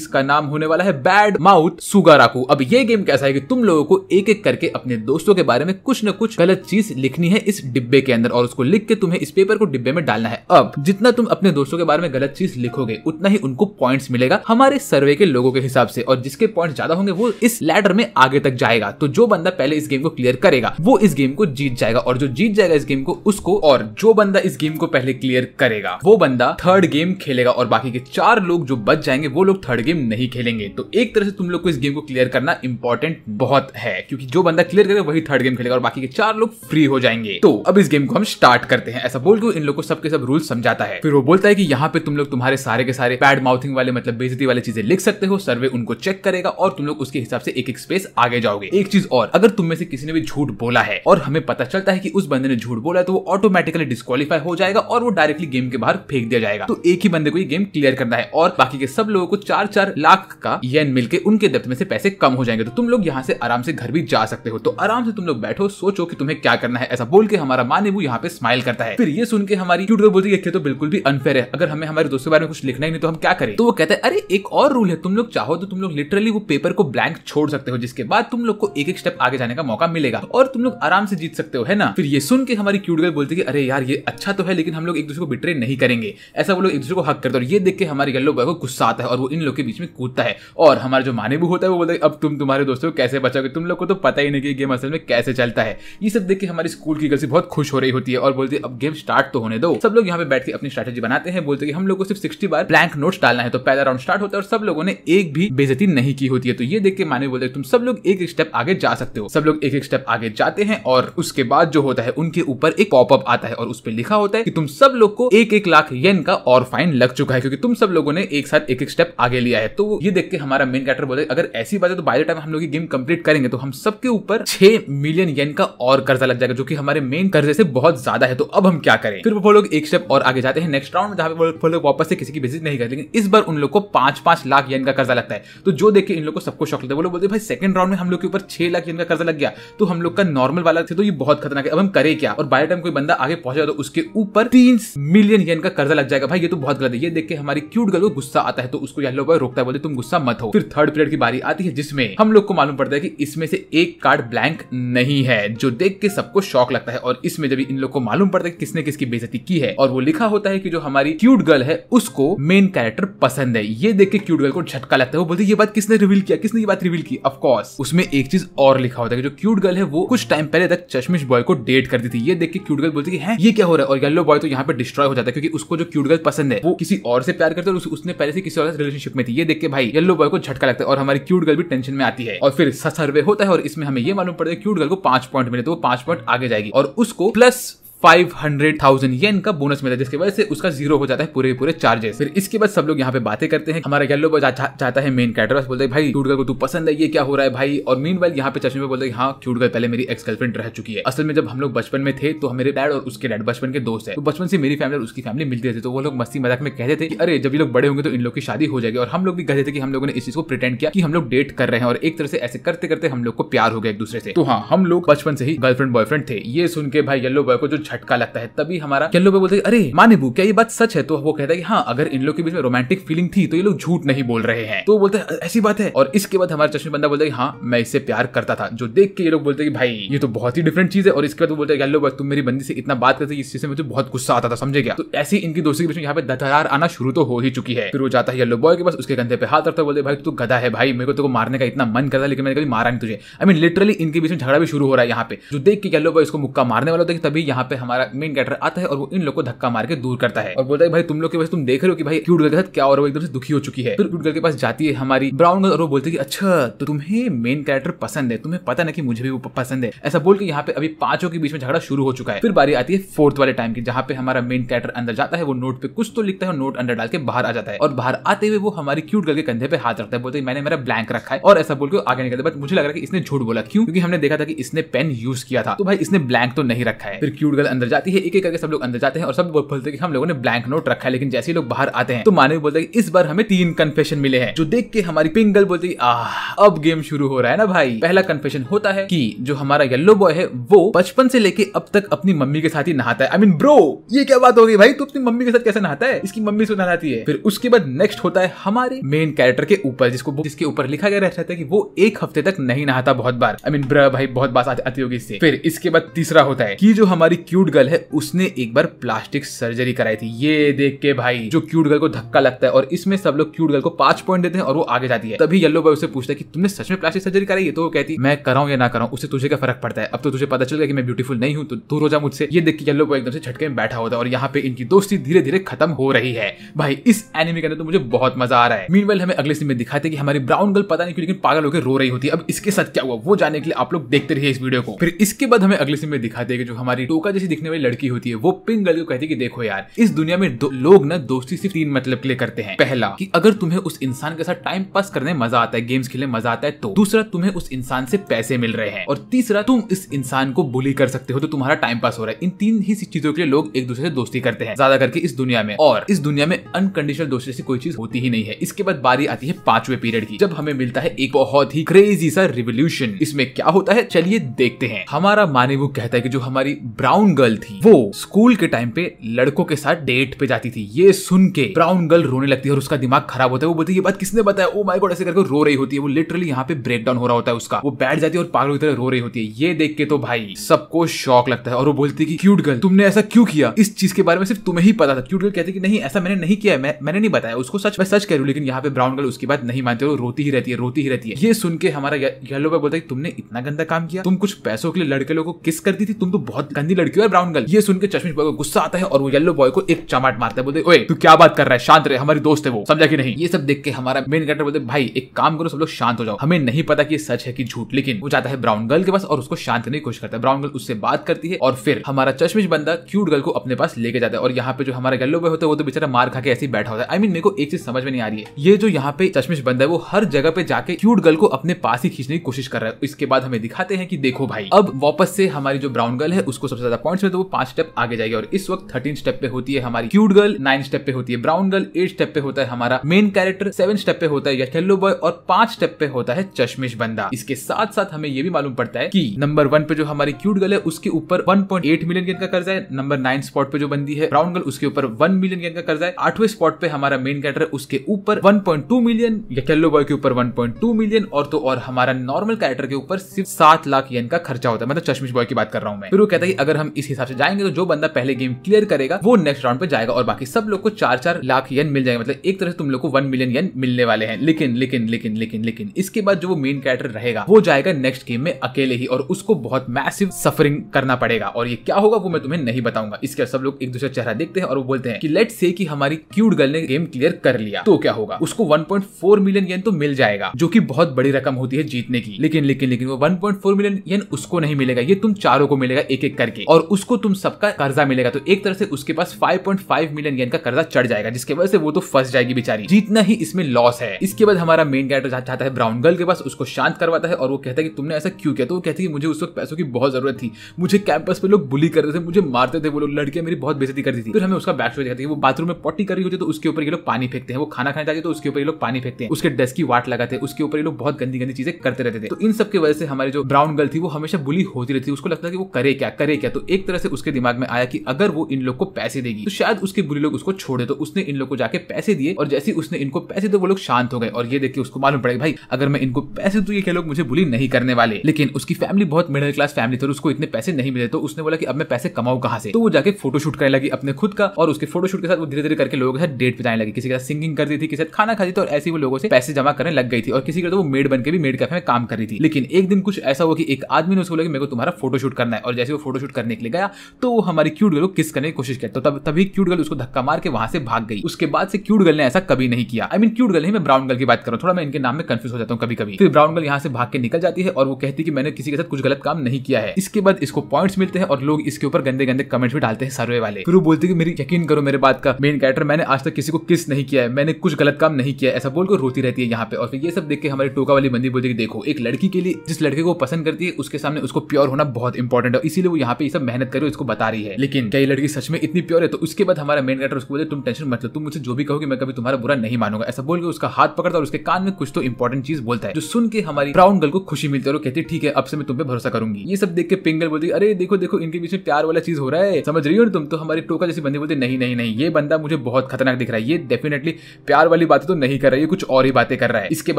इसका नाम होने वाला है बैड माउथ सुगाराकू अब ये गेम कैसा है कि तुम लोगों को एक एक करके अपने दोस्तों के बारे में कुछ न कुछ कुछ गलत चीज लिखनी है इस डिब्बे के अंदर और उसको लिख के तुम्हें इस पेपर को डिब्बे में डालना है अब जितना तुम अपने दोस्तों के बारे में गलत चीज लिखोगे उतना ही उनको पॉइंट्स मिलेगा हमारे सर्वे के लोगों के हिसाब से और जिसके पॉइंट ज्यादा होंगे वो इस लैडर में आगे तक जाएगा तो जो बंदा पहले इस गेम को क्लियर करेगा वो इस गेम को जीत जाएगा और जो जीत जाएगा इस गेम को उसको और जो बंदा इस गेम को पहले क्लियर करेगा वो बंदा थर्ड गेम खेलेगा और बाकी के चार लोग जो बच जाएंगे वो लोग थर्ड गेम नहीं खेलेंगे तो एक तरह से तुम लोग को इस गेम को क्लियर करना इंपॉर्टेंट बहुत है क्योंकि जो बंदा क्लियर करेगा वही थर्ड गेम खेलेगा और बाकी बाकी के चार लोग फ्री हो जाएंगे तो अब इस गेम को हम स्टार्ट करते हैं ऐसा बोल के इन लोग को सबके सब रूल समझाता है फिर वो बोलता है की यहाँ पे तुम लोग तुम्हारे सारे के सारे पैड माउथिंग वाले मतलब बेजती वाली चीजें लिख सकते हो सर्वे उनको चेक करेगा और तुम लोग उसके हिसाब से एक एक स्पेस आगे जाओगे एक चीज और अगर तुम में से किसी ने भी झूठ बोला है और हमें पता चलता है कि उस बंदे ने झूठ बोला है तो वो ऑटोमेटिकली डिस्कालीफाई हो जाएगा और वो डायरेक्टली गेम के बाहर फेंक दिया जाएगा तो एक ही बंदे को ये गेम क्लियर करना है और बाकी के सब लोगों को चार चार लाख का येन मिलके उनके दफ्त में से पैसे कम हो जाएंगे तो तुम लोग यहाँ से आराम से घर भी जा सकते हो तो आराम से तुम लोग बैठो सोच सोचो कि तुम्हें क्या करना है ऐसा बोल के हमारा माँ नेबू यहाँ पे स्माइल करता है फिर ये सुन के हमारी क्यूट बोलती है तो बिल्कुल भी अनफेयर है अगर हमें हमारे दोस्तों के बारे में कुछ लिखना ही नहीं तो हम क्या करें तो वो कहते हैं अरे एक और रूल है तुम लोग चाहो तो तुम लोग लिटरली वो पेपर को ब्लैंक छोड़ सकते हो जिसके बाद तुम लोग को एक एक स्टेप आगे जाने का मौका मिलेगा और तुम लोग आराम से जीत सकते हो है ना फिर ये सुन के हमारी क्यूट गर्ल बोलती है अरे यार ये अच्छा तो है लेकिन हम लोग एक दूसरे को बिट्रे नहीं करेंगे ऐसा वो लोग एक दूसरे को हक करते और ये देख के हमारे येलो बॉय को गुस्सा आता है और वो इन लोग के बीच में कूदता है और हमारा जो मानेबू होता है वो बोलता है अब तुम तुम्हारे दोस्तों को कैसे बचाओगे तुम लोग को तो पता ही नहीं कि गेम असल में कैसे चलता है ये सब देख के हमारी स्कूल की गर्ल्स बहुत खुश हो रही होती है और बोलती है अब गेम स्टार्ट तो होने दो सब लोग यहाँ पे बैठ के अपनी स्ट्रेटेजी बनाते हैं बोलते हैं हम लोग को सिर्फ सिक्सटी बार ब्लैंक नोट डालना है तो पहला राउंड स्टार्ट होता है और सब लोगों ने एक भी बेजती नहीं की होती है तो ये देख के माने बोलते तुम सब लोग एक एक स्टेप आगे जा सकते हो सब लोग एक एक स्टेप आगे जाते हैं और उसके बाद जो होता है उनके ऊपर एक पॉपअप आता है और उस पर लिखा होता है कि तुम सब लोग को एक एक लाख येन का और फाइन लग चुका है क्योंकि तुम सब लोगों ने एक साथ एक एक स्टेप आगे लिया है तो ये देख के हमारा मेन कैरेक्टर बोले अगर ऐसी बात है तो बाय द टाइम हम लोग गेम कंप्लीट करेंगे तो हम सबके ऊपर छह मिलियन येन का और कर्जा लग जाएगा जो कि हमारे मेन कर्जे से बहुत ज्यादा है तो अब हम क्या करें फिर वो लोग एक स्टेप और आगे जाते हैं नेक्स्ट राउंड में जहां पर वो लोग वापस से किसी की विजिट नहीं करते लेकिन इस बार उन लोग को पांच पांच लाख यन का कर्जा लगता है तो जो देख के इन लोग को सबको शौक लगता है वो लोग बोलते भाई सेकंड राउंड में हम लोग के ऊपर छह लाख यन का कर्जा लग गया तो हम लोग का नॉर्मल वाला थे तो ये बहुत खतरनाक है अब हम करें क्या और बाय टाइम कोई बंदा आगे पहुंचा तो उसके ऊपर तीन मिलियन यन का कर्जा लग जाएगा भाई ये तो बहुत गलत है ये देख के हमारी क्यूट गर्ल को गुस्सा आता है तो उसको येलो बॉय रोकता है बोले तुम गुस्सा मत हो फिर थर्ड पीरियड की बारी आती है जिसमें हम लोग को मालूम पड़ता है कि इसमें से एक कार्ड ब्लैंक नहीं है जो देख के सबको शौक लगता है और इसमें जब इन लोग को मालूम पड़ता है किसने किसकी बेजती की है और वो लिखा होता है कि जो हमारी क्यूट गर्ल है उसको मेन कैरेक्टर पसंद है ये देख के क्यूट गर्ल को झटका लगता है वो बोलते ये बात किसने रिवील किया किसने ये बात रिवील की ऑफकोर्स उसमें एक चीज और लिखा होता है जो क्यूट गर्ल है वो कुछ टाइम पहले तक चश्मिश बॉय को डेट करती थी ये देख के क्यूट गर्ल बोलती है, ये क्या हो रहा है और येलो बॉय तो यहाँ पे डिस्ट्रॉय हो जाता है क्योंकि उसको जो क्यूट गर्ल पसंद है वो किसी और से प्यार करते और उसने पहले से किसी और रिलेशनशिप में थी ये देख के भाई येलो बॉय को झटका लगता है और हमारी क्यूट गर्ल भी टेंशन में आती है और फिर सर्वे होता है और इसमें हमें ये मालूम पड़ता है क्यूट गर्ल को पांच पॉइंट मिले तो वो पांच पॉइंट आगे जाएगी और उसको प्लस फाइव हंड्रेड थाउजेंड ये इनका बोनस मिला जिसकी वजह से उसका जीरो हो जाता है पूरे पूरे चार्जेस फिर इसके बाद सब लोग यहाँ पे बातें करते हैं हमारा येलो बॉय चाहता है मेन कैरेक्टर बोलते हैं भाई क्यूट गर्ल को तू पसंद है ये क्या हो रहा है भाई और मीन वाइल यहाँ पे चश्मे बोलते हैं हाँ क्यूट गर्ल पहले मेरी एक्स गर्लफ्रेंड रह चुकी है असल में जब हम लोग बचपन में थे तो मेरे डैड और उसके डैड बचपन के दोस्त है तो बचपन से मेरी फैमिली और उसकी फैमिली मिलती रहती तो वो लोग मस्ती मजाक में कहते थे कि अरे जब ये लोग बड़े होंगे तो इन लोग की शादी हो जाएगी और हम लोग भी कहते थे कि हम लोगों ने इस चीज को प्रिटेंड किया कि हम लोग डेट कर रहे हैं और एक तरह से ऐसे करते करते हम लोग को प्यार हो गया एक दूसरे से तो हाँ हम लोग बचपन से ही गर्लफ्रेंड बॉयफ्रेंड थे ये सुन के भाई येलो बॉय को जो झटका लगता है तभी हमारा क्या लोग बोलते हैं अरे मानेबू क्या ये बात सच है तो वो कहता है कि हाँ अगर इन लोग के बीच में रोमांटिक फीलिंग थी तो ये लोग झूठ नहीं बोल रहे हैं तो बोलते हैं ऐसी बात है और इसके बाद हमारा चश्मे बंदा बोलता है हाँ मैं इसे प्यार करता था जो देख के ये लोग बोलते हैं कि भाई ये तो बहुत ही डिफरेंट चीज है और इसके बाद वो बोलते हैं लोग तुम मेरी बंदी से इतना बात करते इस चीज से मुझे बहुत गुस्सा आता था समझे गया तो ऐसी इनकी दोस्ती के बीच में यहाँ पे दतयार आना शुरू तो हो ही चुकी है फिर वो जाता है येलो बॉय के पास उसके कंधे पे हाथ रखता बोलते भाई तू तो गधा है भाई मेरे को तो मारने का इतना मन करता लेकिन मैंने कभी मारा नहीं तुझे आई मीन लिटरली इनके बीच में झगड़ा भी शुरू हो रहा है यहाँ पे जो देख के येलो बॉय इसको मुक्का मारने वाला था तभी यहाँ पे हमारा मेन कैरेक्टर आता है और वो इन लोग को धक्का मार के दूर करता है और बोलता है भाई तुम लोग के वजह तुम देख रहे हो कि भाई क्यूट गर्ल के साथ क्या और वो एकदम से दुखी हो चुकी है फिर क्यूट गर्ल के पास जाती है हमारी ब्राउन गर्ल और वो बोलती है कि अच्छा तो तुम्हें मेन कैरेक्टर पसंद है तुम्हें पता ना कि मुझे भी वो पसंद है ऐसा बोल के यहाँ पे अभी पांचों के बीच में झगड़ा शुरू हो चुका है फिर बारी आती है फोर्थ वाले टाइम की जहाँ पे हमारा मेन कैरेक्टर अंदर जाता है वो नोट पे कुछ तो लिखता है नोट अंदर डाल के बाहर आ जाता है और बाहर आते हुए वो हमारी क्यूट गर्ल के कंधे पे हाथ रखता है बोलते मैंने मेरा ब्लैंक रखा है और ऐसा बोल के आगे निकलते बट मुझे लग रहा है कि इसने झूठ बोला क्यों क्योंकि हमने देखा था कि इसने पेन यूज किया था तो भाई इसने ब्लैंक तो नहीं रखा है फिर क्यूट गर्ल अंदर जाती है एक एक करके सब लोग अंदर जाते हैं और सब बोलते हैं कि हम लोगों ने ब्लैंक नोट रखा है लेकिन जैसे ही लोग बाहर आते हैं तो मानव बोलते हैं इस बार हमें तीन कन्फेशन मिले हैं जो देख के हमारी पिंक गर्ल बोलती आह अब गेम शुरू हो रहा है ना भाई पहला कन्फेशन होता है की जो हमारा येल्लो बॉय है वो बचपन से लेके अब तक अपनी मम्मी के साथ ही नहाता है आई मीन ब्रो ये क्या बात हो गई भाई तू अपनी मम्मी के साथ कैसे नहाता है इसकी मम्मी से नहाती है फिर उसके बाद नेक्स्ट होता है हमारे मेन कैरेक्टर के ऊपर जिसको जिसके ऊपर लिखा गया रहता है कि वो एक हफ्ते तक नहीं नहाता बहुत बार आई मीन mean, ब्र भाई बहुत बात आती होगी इससे फिर इसके बाद तीसरा होता है कि जो हमारी क्यूट गर्ल है उसने एक बार प्लास्टिक सर्जरी कराई थी ये देख के भाई जो क्यूट गर्ल को धक्का लगता है और इसमें सब लोग क्यूट गर्ल को पांच पॉइंट देते हैं और वो आगे जाती है तभी येलो बॉय उसे पूछता है कि तुमने सच में प्लास्टिक सर्जरी कराई है तो वो कहती मैं कराऊं या ना कराऊं उससे तुझे क्या फर्क पड़ता है अब तो तुझे पता चल गया कि मैं ब्यूटीफुल नहीं हूं तो दूर हो जा मुझसे ये देख के येलो बॉय एकदम से छटके में बैठा होता है और यहाँ पे इनकी दोस्ती धीरे धीरे खत्म हो रही है भाई इस एनिमे के अंदर तो मुझे बहुत मजा आ रहा है मीन हमें अगले सीन में दिखाते कि हमारी ब्राउन गर्ल पता नहीं क्यों लेकिन पागल होकर रो रही होती है अब इसके साथ क्या हुआ वो जाने के लिए आप लोग देखते रहिए इस वीडियो को फिर इसके बाद हमें अगले सीन में दिखाते कि जो हमारी टोका सी दिखने वाली लड़की होती है वो पिंक गर्ल को कहती है कि देखो यार इस दुनिया में लोग ना दोस्ती सिर्फ तीन मतलब के लिए करते हैं पहला कि अगर तुम्हें उस इंसान के साथ टाइम पास करने मजा आता है गेम्स खेलने मजा आता है तो दूसरा तुम्हें उस इंसान से पैसे मिल रहे हैं और तीसरा तुम इस इंसान को बुली कर सकते हो तो तुम्हारा टाइम पास हो रहा है इन तीन ही चीजों के लिए लोग एक दूसरे से दोस्ती करते हैं ज्यादा करके इस दुनिया में और इस दुनिया में अनकंडीशनल दोस्ती से कोई चीज होती ही नहीं है इसके बाद बारी आती है पांचवे पीरियड की जब हमें मिलता है एक बहुत ही क्रेजी सा रिवोल्यूशन इसमें क्या होता है चलिए देखते हैं हमारा माने वो कहता है कि जो हमारी ब्राउन ब्राउन गर्ल थी वो स्कूल के टाइम पे लड़कों के साथ डेट पे जाती थी ये सुन के ब्राउन गर्ल रोने लगती है और उसका दिमाग खराब होता है वो बोलती है ये बात किसने बताया ओ माय गॉड ऐसे करके रो रही होती है वो लिटरली यहाँ पे ब्रेक डाउन हो रहा होता है उसका वो बैठ जाती है और पागल की तरह रो रही होती है ये देख के तो भाई सबको शौक लगता है और वो बोलती है क्यूट गर्ल तुमने ऐसा क्यों किया इस चीज के बारे में सिर्फ तुम्हें ही पता था क्यूट गर्ल कहती है नहीं ऐसा मैंने नहीं किया मैं, मैंने नहीं बताया उसको सच मैं सच कह रही लेकिन यहाँ पे ब्राउन गर्ल उसकी बात नहीं मानती और रोती ही रहती है रोती ही रहती है ये सुन के हमारा येलो बोलता है तुमने इतना गंदा काम किया तुम कुछ पैसों के लिए लड़के लोगों को किस करती थी तुम तो बहुत गंदी लड़की यू आर ब्राउन गर्ल ये सुनकर चश्मिश बॉय को गुस्सा आता है और वो येलो बॉय को एक चमाट मारता है बोलते ओए तू क्या बात कर रहा है शांत रहे हमारी दोस्त है वो समझा कि नहीं ये सब देख के हमारा मेन कैरेक्टर बोलते भाई एक काम करो सब लोग शांत हो जाओ हमें नहीं पता कि सच है कि झूठ लेकिन वो जाता है ब्राउन गर्ल के पास और उसको शांत करने की कोशिश करता है ब्राउन गर्ल उससे बात करती है और फिर हमारा चश्मिश बंदा क्यूट गर्ल को अपने पास लेके जाता है और यहाँ पे जो हमारा येलो बॉय होता है वो तो बेचारा मार खा के ऐसे बैठा होता है आई मीन मेरे को एक चीज समझ में नहीं आ रही है ये जो यहाँ पे चश्मिश बंदा है वो हर जगह पे जाके क्यूट गर्ल को अपने पास ही खींचने की कोशिश कर रहा है इसके बाद हमें दिखाते हैं कि देखो भाई अब वापस से हमारी जो ब्राउन गर्ल है उसको सबसे ज्यादा पॉइंट्स में तो वो पांच स्टेप आगे जाएगी और इस वक्त थर्टीन स्टेप पे होती है हमारी क्यूट गर्ल नाइन स्टेप पे होती है ब्राउन गर्ल एट स्टेप पे होता है हमारा मेन कैरेक्टर सेवन स्टेप पे होता है येलो बॉय और पांच स्टेप पे होता है चश्मिश बंदा इसके साथ साथ हमें ये भी मालूम पड़ता है की नंबर वन पे जो हमारी क्यूट गर्ल है उसके ऊपर वन मिलियन गेन का कर्जा है नंबर नाइन स्पॉट पे जो बंदी है ब्राउन गर्ल उसके ऊपर वन मिलियन गेन का कर्जा है आठवें स्पॉट पे हमारा मेन कैरेक्टर उसके ऊपर वन मिलियन येलो बॉय के ऊपर वन मिलियन और तो और हमारा नॉर्मल कैरेक्टर के ऊपर सिर्फ सात लाख येन का खर्चा होता है मतलब चश्मिश बॉय की बात कर रहा हूँ मैं फिर वो कहता है कि अगर हम इस हिसाब से जाएंगे तो जो बंदा पहले गेम क्लियर करेगा वो नेक्स्ट राउंड पे जाएगा और बाकी सब लोग को चार चार लाख येन मिल जाएंगे मतलब एक तरह से तुम लोग को वन मिलियन येन मिलने वाले हैं लेकिन लेकिन लेकिन लेकिन लेकिन इसके बाद जो वो मेन कैरेक्टर रहेगा वो जाएगा नेक्स्ट गेम में अकेले ही और उसको बहुत मैसिव सफरिंग करना पड़ेगा और ये क्या होगा वो मैं तुम्हें नहीं बताऊंगा इसके सब लोग एक दूसरे चेहरा देखते हैं और वो बोलते हैं कि लेट से कि हमारी क्यूड गर्ल ने गेम क्लियर कर लिया तो क्या होगा उसको 1.4 मिलियन येन तो मिल जाएगा जो कि बहुत बड़ी रकम होती है जीतने की लेकिन लेकिन लेकिन वो 1.4 मिलियन येन उसको नहीं मिलेगा ये तुम चारों को मिलेगा एक एक करके और उसको तुम सबका कर्जा मिलेगा तो एक तरह से उसके पास 5.5 मिलियन येन का कर्जा चढ़ जाएगा जिसके वजह से वो तो फंस जाएगी बेचारी जितना ही इसमें लॉस है इसके बाद हमारा मेन कैरेक्टर चाहता है ब्राउन गर्ल के पास उसको शांत करवाता है और वो कहता है कि तुमने ऐसा क्यों किया तो वो कहती है मुझे उस वक्त पैसों की बहुत जरूरत थी मुझे कैंपस पे लोग बुली करते थे मुझे मारते थे वो लोग लड़के मेरी बहुत बेजती करती थी फिर हमें उसका बैक स्टोरी दिखाती है वो बाथरूम में पट्टी करी होती है तो उसके ऊपर ये लोग पानी फेंकते हैं वो खाना खाने जाते तो उसके ऊपर ये लोग पानी फेंकते हैं उसके डेस्क की वाट लगाते हैं उसके ऊपर ये लोग बहुत गंदी गंदी चीजें करते रहते थे तो इन सब की वजह से हमारी जो ब्राउन गर्ल थी वो हमेशा बुली होती रहती उसको लगता है कि वो करे क्या करे क्या तो एक एक तरह से उसके दिमाग में आया कि अगर वो इन लोग को पैसे देगी तो शायद उसके बुरे लोग उसको छोड़े तो उसने इन लोग को जाके पैसे दिए और जैसे उसने इनको पैसे दिए वो लोग शांत हो गए और ये देख के उसको मालूम पड़ेगा भाई अगर मैं इनको पैसे दू ये लोग मुझे बुली नहीं करने वाले लेकिन उसकी फैमिली बहुत मिडिल क्लास फैमिली थी और उसको इतने पैसे नहीं मिले तो उसने बोला कि अब मैं पैसे कमाऊ कहा से तो वो जाके फोटोशूट करने लगी अपने खुद का और उसके फोटोशूट के साथ वो धीरे धीरे करके लोगों के साथ डेट बिताने लगी किसी के साथ सिंगिंग करती थी किसी साथ खाना खाती थी और ऐसे वो लोगों से पैसे जमा करने लग गई थी और किसी के साथ वो मेड बन के भी मेड कैफे में काम कर रही थी लेकिन एक दिन कुछ ऐसा हुआ कि एक आदमी ने उसको कि मेरे को तुम्हारा फोटोशूट करना है और जैसे वो फोटोशूट करने के लिए गया तो वो हमारी क्यूट गर्ल को किस करने की कोशिश किया तो तब तभी क्यूट गर्ल उसको धक्का मार के वहां से भाग गई उसके बाद से क्यूट गर्ल ने ऐसा कभी नहीं किया आई मीन क्यूट गर्ल ही मैं ब्राउन गर्ल की बात कर रहा हूँ थोड़ा मैं इनके नाम में कंफ्यूज हो जाता हूँ कभी कभी फिर ब्राउन गर्ल यहाँ से भाग के निकल जाती है और वो कहती है कि मैंने किसी के साथ कुछ गलत काम नहीं किया है इसके बाद इसको पॉइंट्स मिलते हैं और लोग इसके ऊपर गंदे गंदे कमेंट्स भी डालते हैं सर्वे वाले फिर वो बोलती है कि मेरी यकीन करो मेरे बात का मेन कैरेक्टर मैंने आज तक किसी को किस नहीं किया है मैंने कुछ गलत काम नहीं किया ऐसा बोलकर रोती रहती है यहाँ पे और फिर ये सब देख के हमारी टोका वाली बंदी बोलती है देखो एक लड़की के लिए जिस लड़के को पसंद करती है उसके सामने उसको प्योर होना बहुत इंपॉर्टेंट है इसीलिए वो यहाँ पे ये सब मेहनत करो उसको बता रही है लेकिन क्या ये लड़की सच में इतनी प्योर है तो उसके बाद हमारा मेन कैरेक्टर उसको बोले तुम टेंशन मत लो तुम मुझे जो भी कहोगे मैं कभी तुम्हारा बुरा नहीं मानूंगा ऐसा बोल के उसका हाथ पकड़ता और उसके कान में कुछ तो इंपॉर्टेंट चीज बोलता है जो सुन के हमारी ब्राउन गर्ल को खुशी मिलती है और कहती है ठीक है अब से मैं तुम पे भरोसा करूंगी ये सब देख के पिंगल बोलती है अरे देखो देखो इनके बीच में प्यार वाला चीज हो रहा है समझ रही हो तुम तो हमारी टोका जैसी बंदी बोलती नहीं नहीं नहीं ये बंदा मुझे बहुत खतरनाक दिख रहा है ये डेफिनेटली प्यार वाली बातें तो नहीं कर रहा है ये कुछ और ही बातें कर रहा है इसके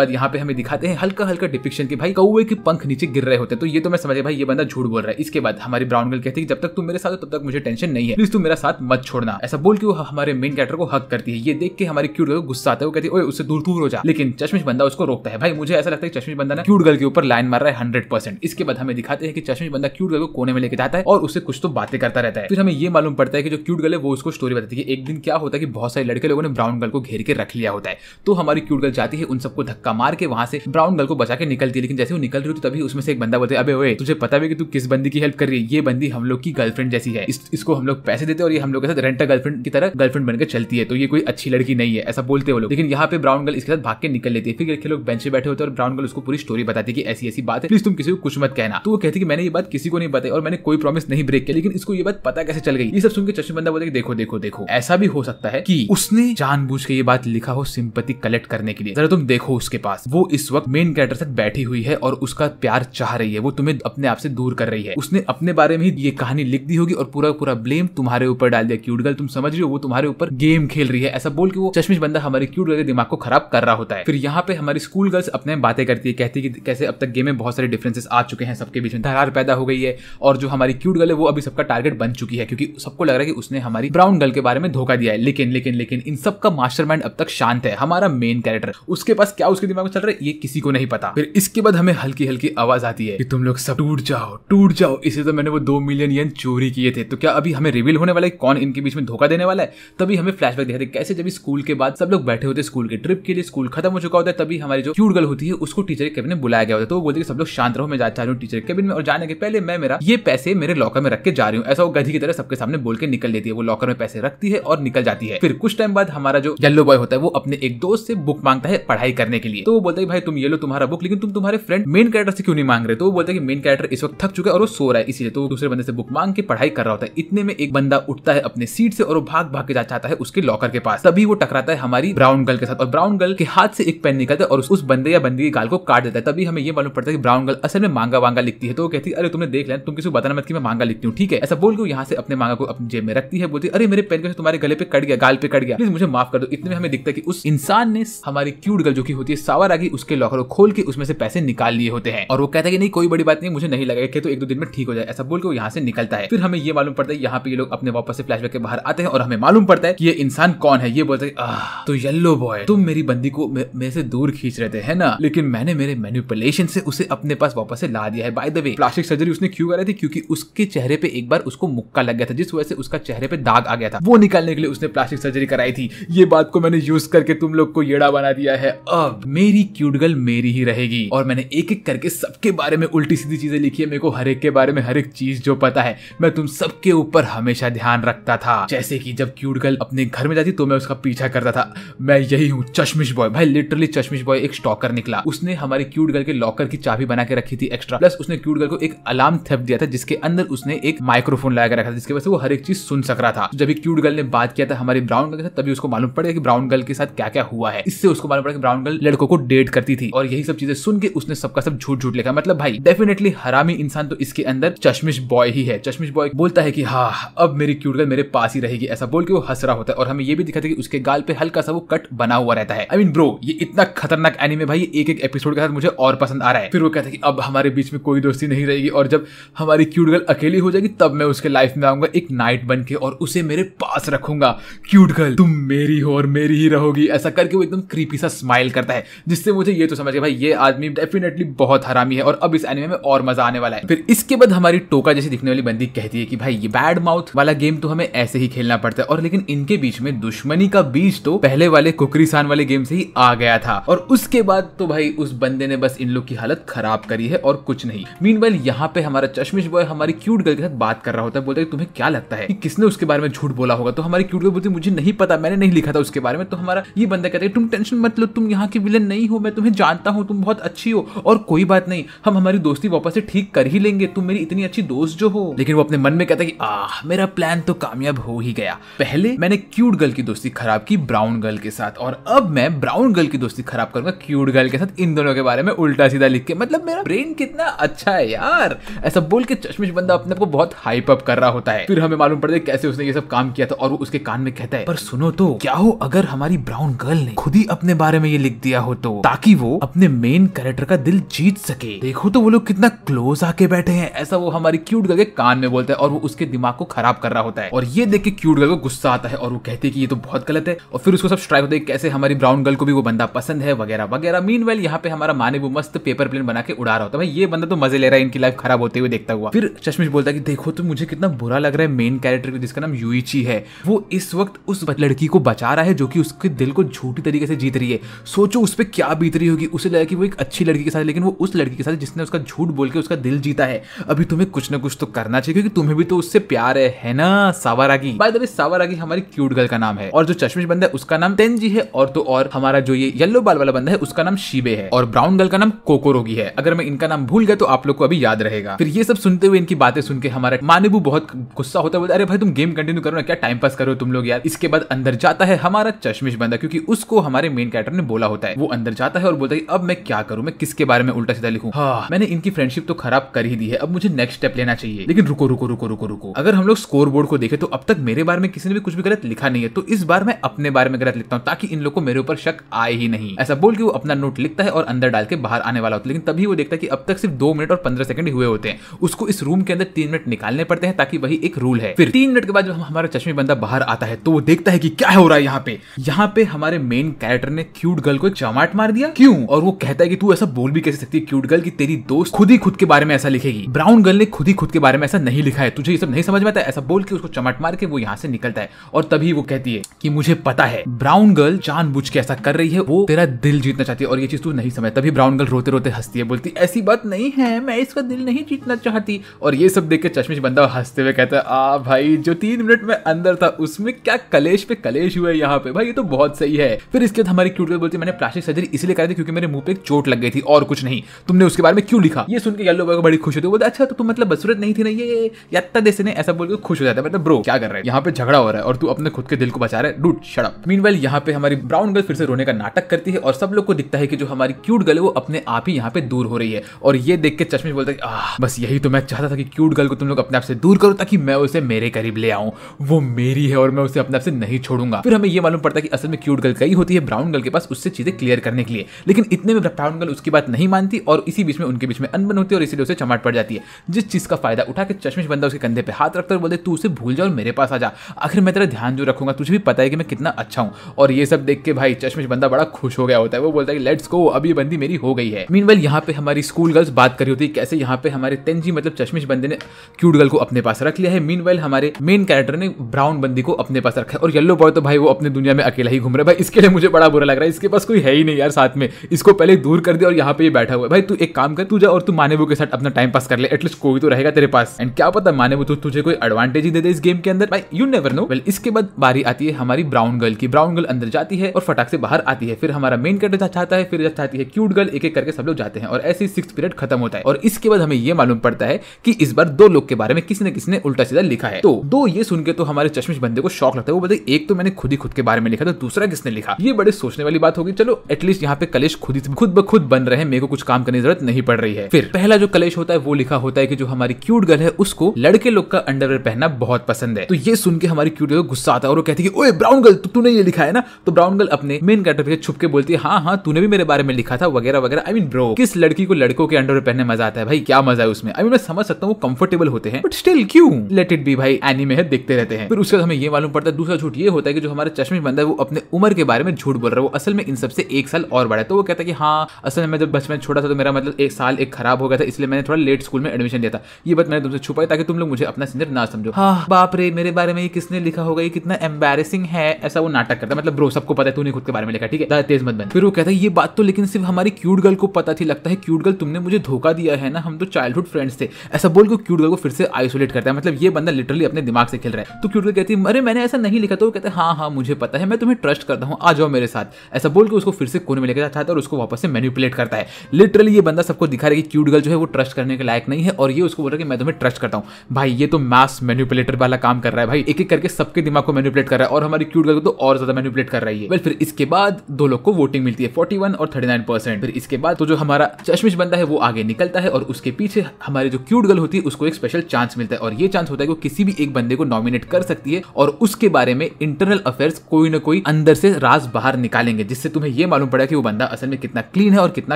बाद यहाँ पे हमें दिखाते हैं हल्का हल्का डिपिक्शन के भाई कौए के पंख नीचे गिर रहे होते हैं तो ये तो मैं समझ भाई ये बंदा झूठ बोल रहा है इसके बाद हमारी ब्राउन गर्ल कहती है प्लीज जब तक तुम मेरे साथ हो तब तक मुझे टेंशन नहीं है प्लीज तुम मेरा साथ मत छोड़ना ऐसा बोल के वो हमारे मेन कैरेक्टर को हक करती है ये देख के हमारी क्यूट गर्ल गुस्सा आता है वो कहती है उससे दूर दूर हो जा लेकिन चश्मिश बंदा उसको रोकता है भाई मुझे ऐसा लगता है चश्मिश बंदा ना क्यूट गर्ल के ऊपर लाइन मार रहा है हंड्रेड परसेंट इसके बाद हमें दिखाते हैं कि चश्मिश बंदा क्यूट गर्ल को कोने में लेके जाता है और उससे कुछ तो बातें करता रहता है फिर हमें ये मालूम पड़ता है कि जो क्यूट गर्ल है वो उसको स्टोरी बताती है एक दिन क्या होता है कि बहुत सारे लड़के लोगों ने ब्राउन गर्ल को घेर के रख लिया होता है तो हमारी क्यूट गर्ल जाती है उन सबको धक्का मार के वहां से ब्राउन गर्ल को बचा के निकलती है लेकिन जैसे वो निकल रही हो तभी उसमें से एक बंदा बोलते अबे ओए तुझे पता भी कि तू किस बंदी की हेल्प कर रही है ये बंदी हम लोग लोग की गर्लफ्रेंड जैसी है इस, इसको हम लोग पैसे देते और ये हम लोग के साथ रेंटा गर्लफ्रेंड की तरह गर्लफ्रेंड बनकर चलती है तो ये कोई अच्छी लड़की नहीं है ऐसा बोलते वो लोग लेकिन यहाँ पे ब्राउन गर्ल इसके साथ भाग के निकल लेती है फिर लड़के लोग बेंच पे बैठे होते हैं और ब्राउन गर्ल उसको पूरी स्टोरी बताती है कि ऐसी ऐसी बात है प्लीज तुम किसी को कुछ मत कहना तो वो कहती है कि मैंने ये बात किसी को नहीं बताई और मैंने कोई प्रॉमिस नहीं ब्रेक किया लेकिन इसको ये बात पता कैसे चल गई ये सब सुन के चश्मे बंदा बोले देखो देखो देखो ऐसा भी हो सकता है कि उसने जानबूझ के ये बात लिखा हो सिंपति कलेक्ट करने के लिए जरा तुम देखो उसके पास वो इस वक्त मेन कैरेक्टर से बैठी हुई है और उसका प्यार चाह रही है वो तुम्हें अपने आप से दूर कर रही है उसने अपने बारे में ही ये कहानी लिख दी होगी और पूरा पूरा ब्लेम तुम्हारे ऊपर डाल दिया क्यूट गर्ल तुम समझ रही हो वो तुम्हारे ऊपर गेम खेल रही है ऐसा बोल के वो चश्मिश बंदा हमारे क्यूट गर्ल के दिमाग को खराब कर रहा होता है फिर यहाँ पे हमारी स्कूल गर्ल्स अपने बातें करती है कहती है कि कैसे अब तक गेम में बहुत सारे डिफरेंसेस आ चुके हैं सबके बीच में दरार पैदा हो गई है और जो हमारी क्यूट गर्ल है वो अभी सबका टारगेट बन चुकी है क्योंकि सबको लग रहा है कि उसने हमारी ब्राउन गर्ल के बारे में धोखा दिया है लेकिन लेकिन लेकिन इन सबका मास्टर अब तक शांत है हमारा मेन कैरेक्टर उसके पास क्या उसके दिमाग में चल रहा है ये किसी को नहीं पता फिर इसके बाद हमें हल्की हल्की आवाज आती है कि तुम लोग सब टूट जाओ टूट जाओ इसे तो मैंने वो दो मिलियन मिलियन चोरी किए थे तो क्या अभी हमें रिवील होने वाला है कौन इनके बीच में धोखा देने वाला है तभी हमें फ्लैशबैक दिखाते कैसे जब स्कूल के बाद सब लोग बैठे होते स्कूल के ट्रिप के लिए स्कूल खत्म हो चुका होता है तभी हमारी जो क्यूट गर्ल होती है उसको टीचर केबिन में बुलाया गया होता है तो वो बोलते सब लोग शांत रहो मैं जा रहा हूँ टीचर के कैबिन में और जाने के पहले मैं मेरा ये पैसे मेरे लॉकर में रख के जा रही हूँ ऐसा वो गधी की तरह सबके सामने बोल के निकल लेती है वो लॉकर में पैसे रखती है और निकल जाती है फिर कुछ टाइम बाद हमारा जो येलो बॉय होता है वो अपने एक दोस्त से बुक मांगता है पढ़ाई करने के लिए तो वो बोलता है भाई तुम ये लो तुम्हारा बुक लेकिन तुम तुम्हारे फ्रेंड मेन कैरेक्टर से क्यों नहीं मांग रहे तो वो बोलता है कि मेन कैरेक्टर इस वक्त थक चुका है और वो सो रहा है इसीलिए तो दूसरे बंदे से बुक मांग के पढ़ाई कर रहा होता है इतने में एक बंदा उठता है अपने सीट से और वो भाग भाग के जा चाहता है उसके लॉकर के पास तभी वो टकराता है हमारी ब्राउन गर्ल के साथ और ब्राउन गर्ल के हाथ से एक पेन निकलता है और उस बंदे या बंदी की गाल को काट देता है तभी हमें ये मालूम पड़ता है कि ब्राउन गर्ल असल में मांगा वांगा लिखती है तो वो कहती है अरे तुमने देख लिया तुम किसी को बताना मत की मैं मांगा लिखती हूँ ठीक है ऐसा बोल के यहाँ से अपने मांगा को अपनी जेब में रखती है बोलती अरे मेरे पेन का तुम्हारे गले पे कट गया गाल पे कट गया प्लीज मुझे माफ कर दो इतने में हमें दिखता है कि उस इंसान ने हमारी क्यूट गर्ल जो की होती है सावर आगे उसके लॉकर को खोल के उसमें से पैसे निकाल लिए होते हैं और वो कहता है कि नहीं कोई बड़ी बात नहीं मुझे नहीं लगा कि तो एक दो दिन में ठीक हो जाए ऐसा बोल के वो यहाँ से निकलता है फिर हमें ये मालूम पड़ता है यहाँ पे ये लोग अपने वापस से फ्लैशबैक के बाहर आते हैं और हमें मालूम पड़ता है कि ये इंसान कौन है ये बोलते हैं तो येल्लो बॉय तुम मेरी बंदी को मेरे से दूर खींच रहे थे है ना लेकिन मैंने मेरे मैनिपुलेशन से उसे अपने पास वापस से ला दिया है by the way plastic surgery उसने क्यों करा थी क्योंकि उसके चेहरे पे एक बार उसको मुक्का लग गया था जिस वजह से उसका चेहरे पे दाग आ गया था वो निकालने के लिए उसने प्लास्टिक सर्जरी कराई थी ये बात को मैंने यूज करके तुम लोग को येड़ा बना दिया है अब मेरी क्यूट गर्ल मेरी ही रहेगी और मैंने एक एक करके सबके बारे में उल्टी सीधी चीजें लिखी है मेरे को हर एक के बारे में हर एक चीज जो पता पता है मैं तुम सबके ऊपर हमेशा ध्यान रखता था जैसे कि जब क्यूट गर्ल अपने घर में जाती तो मैं उसका पीछा करता था मैं यही हूँ चश्मिश बॉय भाई लिटरली चश्मिश बॉय एक स्टॉकर निकला उसने हमारे क्यूट गर्ल के लॉकर की चाबी बना के रखी थी एक्स्ट्रा प्लस उसने क्यूट गर्ल को एक अलार्म थप दिया था जिसके अंदर उसने एक माइक्रोफोन लगा रखा था जिसकी वजह से वो हर एक चीज सुन सक रहा था जब क्यूट गर्ल ने बात किया था हमारे ब्राउन गर्ल के साथ तभी उसको मालूम पड़ा कि ब्राउन गर्ल के साथ क्या क्या हुआ है इससे उसको मालूम पड़ा कि ब्राउन गर्ल लड़कों को डेट करती थी और यही सब चीजें सुन के उसने सबका सब झूठ झूठ लिखा मतलब भाई डेफिनेटली हरामी इंसान तो इसके अंदर चश्मिश बॉय ही ही है चश्मिश बॉय बोलता है कि हाँ अब मेरी क्यूट गर्ल मेरे पास ही रहेगी ऐसा बोल के वो हंस रहा होता है और हमें ये भी दिखाता है कि उसके गाल पे हल्का सा वो कट बना हुआ रहता है आई मीन ब्रो ये इतना खतरनाक एनिमे भाई एक एक एपिसोड के साथ मुझे और पसंद आ रहा है फिर वो कहता है कि अब हमारे बीच में कोई दोस्ती नहीं रहेगी और जब हमारी क्यूट गर्ल अकेली हो जाएगी तब मैं उसके लाइफ में आऊंगा एक नाइट बन के और उसे मेरे पास रखूंगा क्यूट गर्ल तुम मेरी हो और मेरी ही रहोगी ऐसा करके वो एकदम क्रीपी सा स्माइल करता है जिससे मुझे ये तो समझ गया भाई ये आदमी डेफिनेटली बहुत हरामी है और अब इस एनिमे में और मजा आने वाला है फिर इसके बाद हमारी टोका जैसी दिखने वाली बंदी कहती है कि भाई ये बैड माउथ वाला गेम तो हमें ऐसे ही खेलना पड़ता है और लेकिन इनके बीच में दुश्मनी का बीज तो पहले वाले कुकरीसान वाले गेम से ही आ गया था और उसके बाद तो भाई उस बंदे ने बस इन लोग की हालत खराब करी है और कुछ नहीं मीन वाइल यहाँ पे हमारा चश्मिश बॉय हमारी क्यूट गर्ल के साथ बात कर रहा होता है बोलता है तुम्हें क्या लगता है कि किसने उसके बारे में झूठ बोला होगा तो हमारी क्यूट गर्ल बोलती मुझे नहीं पता मैंने नहीं लिखा था उसके बारे में तो हमारा ये बंदा कहता है तुम टेंशन मत लो तुम यहाँ के विलन नहीं हो मैं तुम्हें जानता हूँ तुम बहुत अच्छी हो और कोई बात नहीं हम हमारी दोस्ती वापस से ठीक कर ही लेंगे तुम मेरी इतनी अच्छी दोस्त जो हो लेकिन वो अपने मन में कहता है कि आह मेरा प्लान तो कामयाब हो ही गया पहले मैंने क्यूट गर्ल की दोस्ती खराब की ब्राउन गर्ल के साथ और अब मैं ब्राउन गर्ल की दोस्ती खराब करूंगा क्यूट गर्ल के साथ इन दोनों के बारे में उल्टा सीधा लिख के मतलब मेरा ब्रेन कितना अच्छा है यार ऐसा बोल के चश्मिश बंदा अपने को बहुत हाइप अप कर रहा होता है फिर हमें मालूम पड़ता है कैसे उसने ये सब काम किया था और वो उसके कान में कहता है पर सुनो तो क्या हो अगर हमारी ब्राउन गर्ल ने खुद ही अपने बारे में ये लिख दिया हो तो ताकि वो अपने मेन कैरेक्टर का दिल जीत सके देखो तो वो लोग कितना क्लोज आके बैठे हैं ऐसा वो हमारी क्यूट गर्ल के कान में बोलता है और वो उसके दिमाग को खराब कर रहा होता है और ये देख के क्यूट गर्ल को गुस्सा आता है और वो कहती है कि ये तो बहुत गलत है और फिर उसको सब स्ट्राइक होता है कैसे हमारी ब्राउन गर्ल को भी वो बंदा पसंद है वगैरह वगैरह मीन वेल यहाँ पे हमारा माने वो मस्त पेपर प्लेन बना के उड़ा रहा होता है ये बंदा तो मजे ले रहा है इनकी लाइफ खराब होते हुए देखता हुआ फिर चश्मिश बोलता है कि देखो तो मुझे कितना बुरा लग रहा है मेन कैरेक्टर को जिसका नाम यूईची है वो इस वक्त उस लड़की को बचा रहा है जो कि उसके दिल को झूठी तरीके से जीत रही है सोचो उस पर क्या बीत रही होगी उसे लगा कि वो एक अच्छी लड़की के साथ लेकिन वो उस लड़की के साथ जिसने उसका झूठ बोल के उसका दिल जीता है अभी तुम्हें कुछ ना कुछ तो कर करना चाहिए क्योंकि तुम्हें भी तो उससे प्यार है है ना सावरागी बाय द वे सावरागी हमारी क्यूट गर्ल का नाम है और जो चश्मिश बंदा है उसका नाम तेनजी है और तो और हमारा जो ये येलो बाल वाला बंदा है उसका नाम शिबे है और ब्राउन गर्ल का नाम कोकोरोगी है अगर मैं इनका नाम भूल गया तो आप लोग को अभी याद रहेगा फिर ये सब सुनते हुए इनकी बातें सुन के हमारा मानेबू बहुत गुस्सा होता है अरे भाई तुम गेम कंटिन्यू करो ना क्या टाइम पास करो तुम लोग यार इसके बाद अंदर जाता है हमारा चश्मिश बंदा क्योंकि उसको हमारे मेन कैरेक्टर ने बोला होता है वो अंदर जाता है और बोलता है अब मैं क्या करूं मैं किसके बारे में उल्टा सीधा लिखू हाँ मैंने इनकी फ्रेंडशिप तो खराब कर ही दी है अब मुझे नेक्स्ट स्टेप लेना चाहिए लेकिन रुको रुको रुको रुको रुको अगर हम लोग स्कोर बोर्ड को देखें तो अब तक मेरे बारे में किसी ने भी कुछ भी गलत लिखा नहीं है तो इस बार मैं अपने बारे में गलत लिखता हूँ ताकि इन लोग को मेरे ऊपर शक आए ही नहीं ऐसा बोल के वो अपना नोट लिखता है और अंदर डाल के बाहर आने वाला होता है लेकिन तभी वो देखता है कि अब तक सिर्फ दो मिनट और पंद्रह सेकंड हुए होते हैं उसको इस रूम के अंदर तीन मिनट निकालने पड़ते हैं ताकि वही एक रूल है फिर तीन मिनट के बाद जब हमारा चश्मे बंदा बाहर आता है तो वो देखता है कि क्या हो रहा है यहाँ पे यहाँ पे हमारे मेन कैरेक्टर ने क्यूट गर्ल को चमाट मार दिया क्यों और वो कहता है कि तू ऐसा बोल भी कैसे सकती है क्यूट गर्ल की तेरी दोस्त खुद ही खुद के बारे में ऐसा लिखेगी ब्राउन गर्ल ने खुद ही खुद के बारे में में ऐसा नहीं लिखा है तुझे ये सब नहीं समझ में आता ऐसा बोल के उसको चमट मार के वो यहाँ से निकलता है और तभी वो कहती है कि मुझे पता है ब्राउन गर्ल बुझ के ऐसा कर रही है वो तेरा दिल जीतना चाहती है और ये चीज तू नहीं समझ तभी ब्राउन गर्ल रोते रोते हंसती है बोलती ऐसी बात नहीं है मैं इसका दिल नहीं जीतना चाहती और ये सब देख के चश्मिश बंदा हंसते हुए कहता है आ भाई जो तीन मिनट में अंदर था उसमें क्या कलेश पे कलेश हुआ है यहाँ पे भाई ये तो बहुत सही है फिर इसके बाद हमारी क्यूट बोलती मैंने प्लास्टिक सर्जरी इसलिए करा थी क्योंकि मेरे मुंह पे चोट लग गई थी और कुछ नहीं तुमने उसके बारे में क्यों लिखा ये सुनकर येलो बॉय को बड़ी खुश होती है बोलते अच्छा तो तुम मतलब बसुरत नहीं थी दिख रही है यत्ता देसे ने ऐसा बोल के खुश हो जाता है मतलब ब्रो क्या कर रहे हैं यहाँ पे झगड़ा हो रहा है और तू अपने खुद के दिल को बचा रहे है डूट शड़प मीन वेल यहाँ पे हमारी ब्राउन गर्ल फिर से रोने का नाटक करती है और सब लोग को दिखता है कि जो हमारी क्यूट गर्ल है वो अपने आप ही यहाँ पे दूर हो रही है और ये देख के चश्मे बोलता है बस यही तो मैं चाहता था कि क्यूट गर्ल को तुम लोग अपने आप से दूर करो ताकि मैं उसे मेरे करीब ले आऊँ वो मेरी है और मैं उसे अपने आप से नहीं छोड़ूंगा फिर हमें ये मालूम पड़ता है कि असल में क्यूट गर्ल कई होती है ब्राउन गर्ल के पास उससे चीजें क्लियर करने के लिए लेकिन इतने में ब्राउन गर्ल उसकी बात नहीं मानती और इसी बीच में उनके बीच में अनबन होती है और इसीलिए उसे चमाट पड़ जाती है जिस चीज का फायदा उठा के चश्मिश बंदा उसके कंधे पे हाथ रखता और बोलते तू उसे भूल जा और मेरे पास आ जा आखिर मैं तेरा ध्यान जो रखूंगा तुझे भी पता है कि मैं कितना अच्छा हूँ और ये सब देख के भाई चश्मिश बंदा बड़ा खुश हो गया होता है वो बोलता है कि लेट्स गो अब ये बंदी मेरी हो गई है मीन वेल यहाँ पे हमारी स्कूल गर्ल्स बात करी होती है कैसे यहाँ पे हमारे तेनजी मतलब चश्मिश बंदे ने क्यूट गर्ल को अपने पास रख लिया है मीन वेल हमारे मेन कैरेक्टर ने ब्राउन बंदी को अपने पास रखा है और येलो बॉय तो भाई वो अपने दुनिया में अकेला ही घूम रहा है भाई इसके लिए मुझे बड़ा बुरा लग रहा है इसके पास कोई है ही नहीं यार साथ में इसको पहले दूर कर दिया और यहाँ पे बैठा हुआ है भाई तू एक काम कर तू जा और तू मानेबू के साथ अपना टाइम पास कर ले एटलीस्ट कोई तो रहेगा तेरे पास पास एंड क्या पता माने वो तो तुझे कोई एडवांटेज ही दे दे इस गेम के अंदर भाई यू नेवर नो वेल इसके बाद बारी आती है हमारी ब्राउन गर्ल की ब्राउन गर्ल अंदर जाती है और फटाक से बाहर आती है फिर हमारा मेन कैरेक्टर चाहता है फिर चाहती है क्यूट गर्ल एक एक करके सब लोग जाते हैं और ऐसे सिक्स पीरियड खत्म होता है और इसके बाद हमें ये मालूम पड़ता है कि इस बार दो लोग के बारे में किसी ने किसी ने उल्टा सीधा लिखा है तो दो ये सुन के तो हमारे चश्मिश बंदे को शौक लगता है वो बोलते एक तो मैंने खुद ही खुद के बारे में लिखा था तो दूसरा किसने लिखा ये बड़े सोचने वाली बात होगी चलो एटलीस्ट यहाँ पे कलेश खुद ही खुद ब खुद बन रहे मेरे को कुछ काम करने की जरूरत नहीं पड़ रही है फिर पहला जो कलेश होता है वो लिखा होता है कि जो हमारी क्यूट गर्ल है उसको लड़के लोग का अंडरवेयर पहनना बहुत पसंद है तो ये सुन के हमारी क्यूट को गुस्सा आता है और वो कहती है ओए ब्राउन गर्ल तो तूने ये लिखा है ना तो ब्राउन गर्ल अपने मेन कैरेक्टर पे छुप के बोलती है हाँ हाँ तूने भी मेरे बारे में लिखा था वगैरह वगैरह आई मीन ब्रो किस लड़की को लड़कों के अंडरवेयर पहनने मजा आता है भाई क्या मजा है उसमें आई मीन मैं समझ सकता हूँ वो कंफर्टेबल होते हैं बट स्टिल क्यों लेट इट बी भाई एनिमे है देखते रहते हैं फिर उसके बाद हमें ये मालूम पड़ता है दूसरा झूठ ये होता है कि जो हमारा चश्मे बंदा है वो अपने उम्र के बारे में झूठ बोल रहा है वो असल में इन सबसे एक साल और बड़ा है तो वो कहता है कि हाँ असल में जब बचपन छोटा था तो मेरा मतलब एक साल एक खराब हो गया था इसलिए मैंने थोड़ा लेट स्कूल में एडमिशन लिया था ये बात मैंने मैं तुमसे छुपाई ताकि तुम लोग मुझे अपना सिंदर ना समझो हाँ बाप रे मेरे बारे में ये किसने लिखा होगा ये कितना एम्बेसिंग है ऐसा वो नाटक करता मतलब ब्रो सबको पता है तूने खुद के बारे में लिखा ठीक है तेज मत बन फिर वो कहता है ये बात तो लेकिन सिर्फ हमारी क्यूट गर्ल को पता थी लगता है क्यूट गर्ल तुमने मुझे धोखा दिया है ना हम तो चाइल्डहुड फ्रेंड्स थे ऐसा बोल को क्यूट गर्ल को फिर से आइसोलेट करता है मतलब ये बंदा लिटरली अपने दिमाग से खेल रहा है तो क्यूट गर्ल कहती है अरे मैंने ऐसा नहीं लिखा तो वो कहते हैं हाँ हाँ मुझे पता है मैं तुम्हें ट्रस्ट करता हूँ आ जाओ मेरे साथ ऐसा बोल के उसको फिर से कोने में लेकर जाता है और उसको वापस से मैनिपुलेट करता है लिटरली ये बंदा सबको दिखा रहा है कि क्यूट गर्ल जो है वो ट्रस्ट करने के लायक नहीं है और ये उसको बोल रहा है कि मैं तुम्हें पे ट्रस्ट करता हूँ भाई ये तो मास मैन्युपुलेटर वाला काम कर रहा है भाई एक एक करके सबके दिमाग को मैन्युपुलेट कर रहा है और हमारी क्यूट गर्ल को तो और ज्यादा मैन्युपुलेट कर रही है वेल फिर इसके बाद दो लोग को वोटिंग मिलती है फोर्टी और थर्टी फिर इसके बाद तो जो हमारा चश्मिश बनता है वो आगे निकलता है और उसके पीछे हमारी जो क्यूट गर्ल होती है उसको एक स्पेशल चांस मिलता है और ये चांस होता है कि किसी भी एक बंदे को नॉमिनेट कर सकती है और उसके बारे में इंटरनल अफेयर्स कोई ना कोई अंदर से राज बाहर निकालेंगे जिससे तुम्हें यह मालूम पड़ा कि वो बंदा असल में कितना क्लीन है और कितना